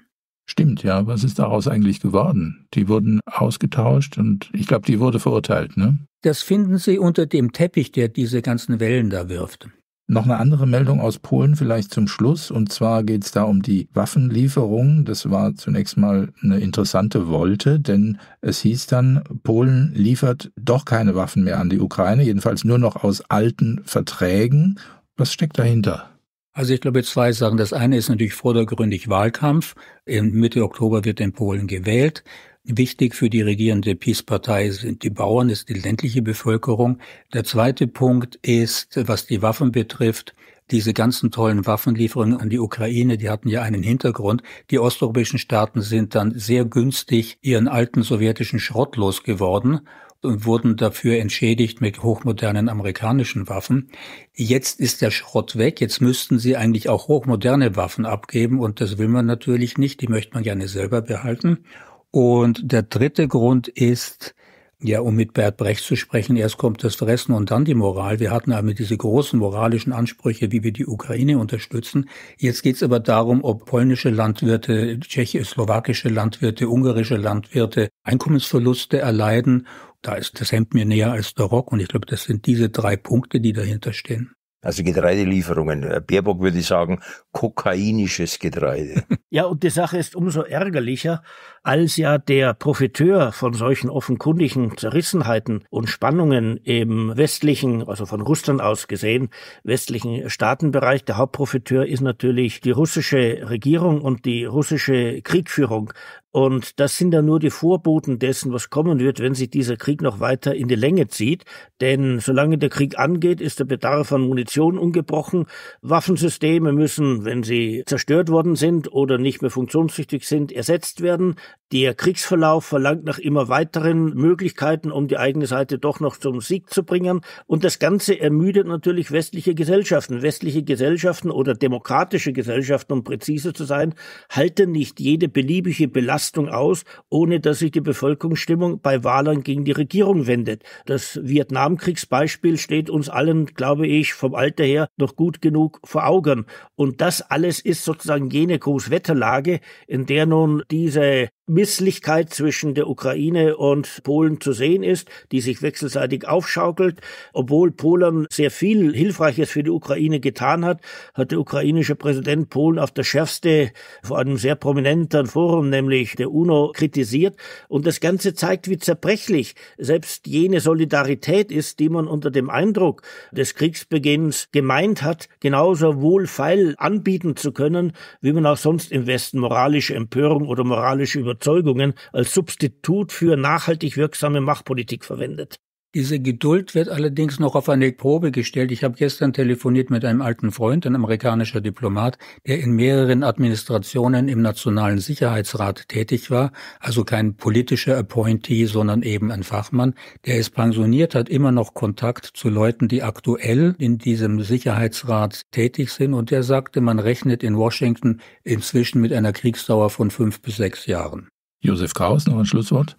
Stimmt, ja. Was ist daraus eigentlich geworden? Die wurden ausgetauscht und ich glaube, die wurde verurteilt, ne? Das finden Sie unter dem Teppich, der diese ganzen Wellen da wirft. Noch eine andere Meldung aus Polen vielleicht zum Schluss. Und zwar geht es da um die Waffenlieferung. Das war zunächst mal eine interessante Wolte, denn es hieß dann, Polen liefert doch keine Waffen mehr an die Ukraine, jedenfalls nur noch aus alten Verträgen. Was steckt dahinter? Also ich glaube zwei Sachen. Das eine ist natürlich vordergründig Wahlkampf. Im Mitte Oktober wird in Polen gewählt. Wichtig für die regierende Peace-Partei sind die Bauern, ist die ländliche Bevölkerung. Der zweite Punkt ist, was die Waffen betrifft, diese ganzen tollen Waffenlieferungen an die Ukraine, die hatten ja einen Hintergrund. Die osteuropäischen Staaten sind dann sehr günstig ihren alten sowjetischen Schrott losgeworden und wurden dafür entschädigt mit hochmodernen amerikanischen Waffen. Jetzt ist der Schrott weg, jetzt müssten sie eigentlich auch hochmoderne Waffen abgeben und das will man natürlich nicht, die möchte man gerne selber behalten. Und der dritte Grund ist, ja, um mit Bert Brecht zu sprechen, erst kommt das Fressen und dann die Moral. Wir hatten einmal diese großen moralischen Ansprüche, wie wir die Ukraine unterstützen. Jetzt geht es aber darum, ob polnische Landwirte, tschechische, slowakische Landwirte, ungarische Landwirte Einkommensverluste erleiden. Da ist das Hemd mir näher als der Rock und ich glaube, das sind diese drei Punkte, die dahinter stehen. Also Getreidelieferungen. Äh, Baerbock würde ich sagen, kokainisches Getreide. Ja, und die Sache ist umso ärgerlicher, als ja der Profiteur von solchen offenkundigen Zerrissenheiten und Spannungen im westlichen, also von Russland aus gesehen, westlichen Staatenbereich, der Hauptprofiteur ist natürlich die russische Regierung und die russische Kriegführung, und das sind ja nur die Vorboten dessen, was kommen wird, wenn sich dieser Krieg noch weiter in die Länge zieht. Denn solange der Krieg angeht, ist der Bedarf an Munition ungebrochen. Waffensysteme müssen, wenn sie zerstört worden sind oder nicht mehr funktionssüchtig sind, ersetzt werden. Der Kriegsverlauf verlangt nach immer weiteren Möglichkeiten, um die eigene Seite doch noch zum Sieg zu bringen. Und das Ganze ermüdet natürlich westliche Gesellschaften. Westliche Gesellschaften oder demokratische Gesellschaften, um präzise zu sein, halten nicht jede beliebige Belastung Belastung aus, ohne dass sich die Bevölkerungsstimmung bei Wahlern gegen die Regierung wendet. Das Vietnamkriegsbeispiel steht uns allen, glaube ich, vom Alter her noch gut genug vor Augen. Und das alles ist sozusagen jene Großwetterlage, in der nun diese Misslichkeit zwischen der Ukraine und Polen zu sehen ist, die sich wechselseitig aufschaukelt. Obwohl Polen sehr viel Hilfreiches für die Ukraine getan hat, hat der ukrainische Präsident Polen auf der Schärfste vor einem sehr prominenten Forum, nämlich der UNO, kritisiert. Und das Ganze zeigt, wie zerbrechlich selbst jene Solidarität ist, die man unter dem Eindruck des Kriegsbeginns gemeint hat, genauso wohlfeil anbieten zu können, wie man auch sonst im Westen moralische Empörung oder moralische Überzeugungen als Substitut für nachhaltig wirksame Machtpolitik verwendet. Diese Geduld wird allerdings noch auf eine Probe gestellt. Ich habe gestern telefoniert mit einem alten Freund, ein amerikanischer Diplomat, der in mehreren Administrationen im Nationalen Sicherheitsrat tätig war, also kein politischer Appointee, sondern eben ein Fachmann, der es pensioniert, hat immer noch Kontakt zu Leuten, die aktuell in diesem Sicherheitsrat tätig sind. Und der sagte, man rechnet in Washington inzwischen mit einer Kriegsdauer von fünf bis sechs Jahren. Josef Kraus, noch ein Schlusswort.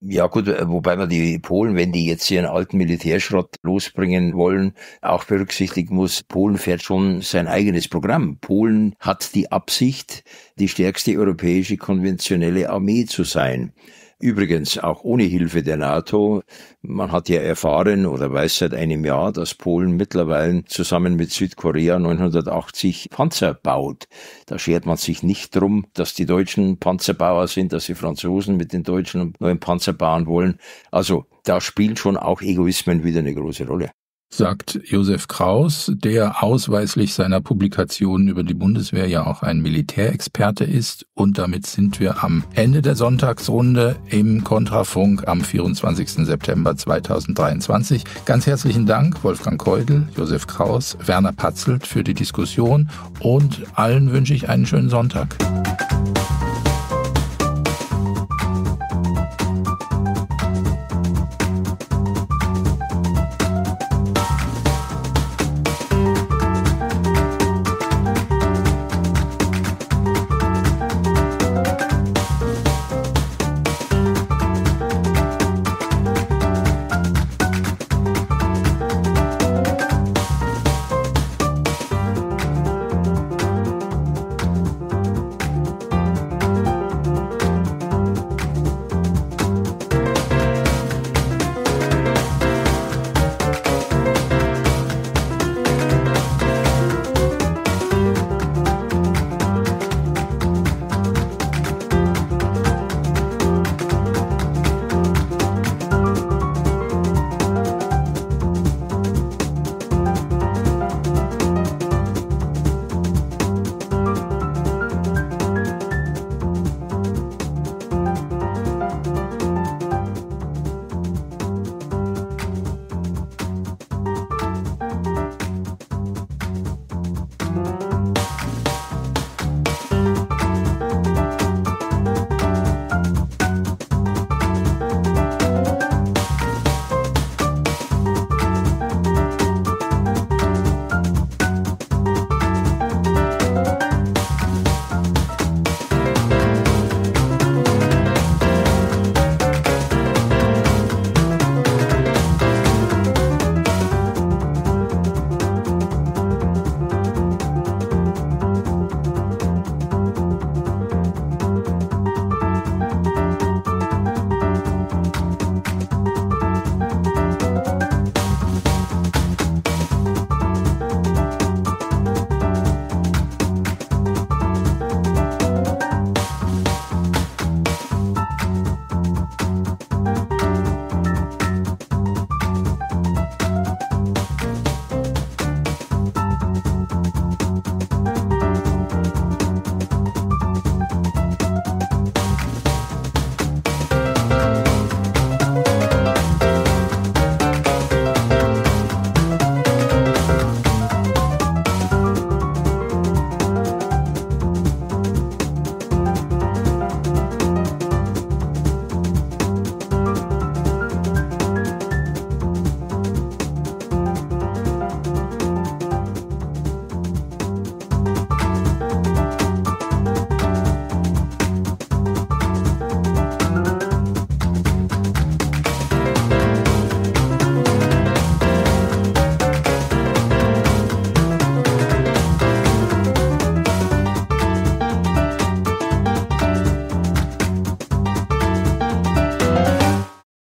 Ja gut, äh, wobei man die Polen, wenn die jetzt ihren alten Militärschrott losbringen wollen, auch berücksichtigen muss, Polen fährt schon sein eigenes Programm. Polen hat die Absicht, die stärkste europäische konventionelle Armee zu sein. Übrigens auch ohne Hilfe der NATO. Man hat ja erfahren oder weiß seit einem Jahr, dass Polen mittlerweile zusammen mit Südkorea 980 Panzer baut. Da schert man sich nicht drum, dass die Deutschen Panzerbauer sind, dass die Franzosen mit den Deutschen neuen Panzer bauen wollen. Also da spielen schon auch Egoismen wieder eine große Rolle sagt Josef Kraus, der ausweislich seiner Publikationen über die Bundeswehr ja auch ein Militärexperte ist. Und damit sind wir am Ende der Sonntagsrunde im Kontrafunk am 24. September 2023. Ganz herzlichen Dank Wolfgang Keudel, Josef Kraus, Werner Patzelt für die Diskussion und allen wünsche ich einen schönen Sonntag.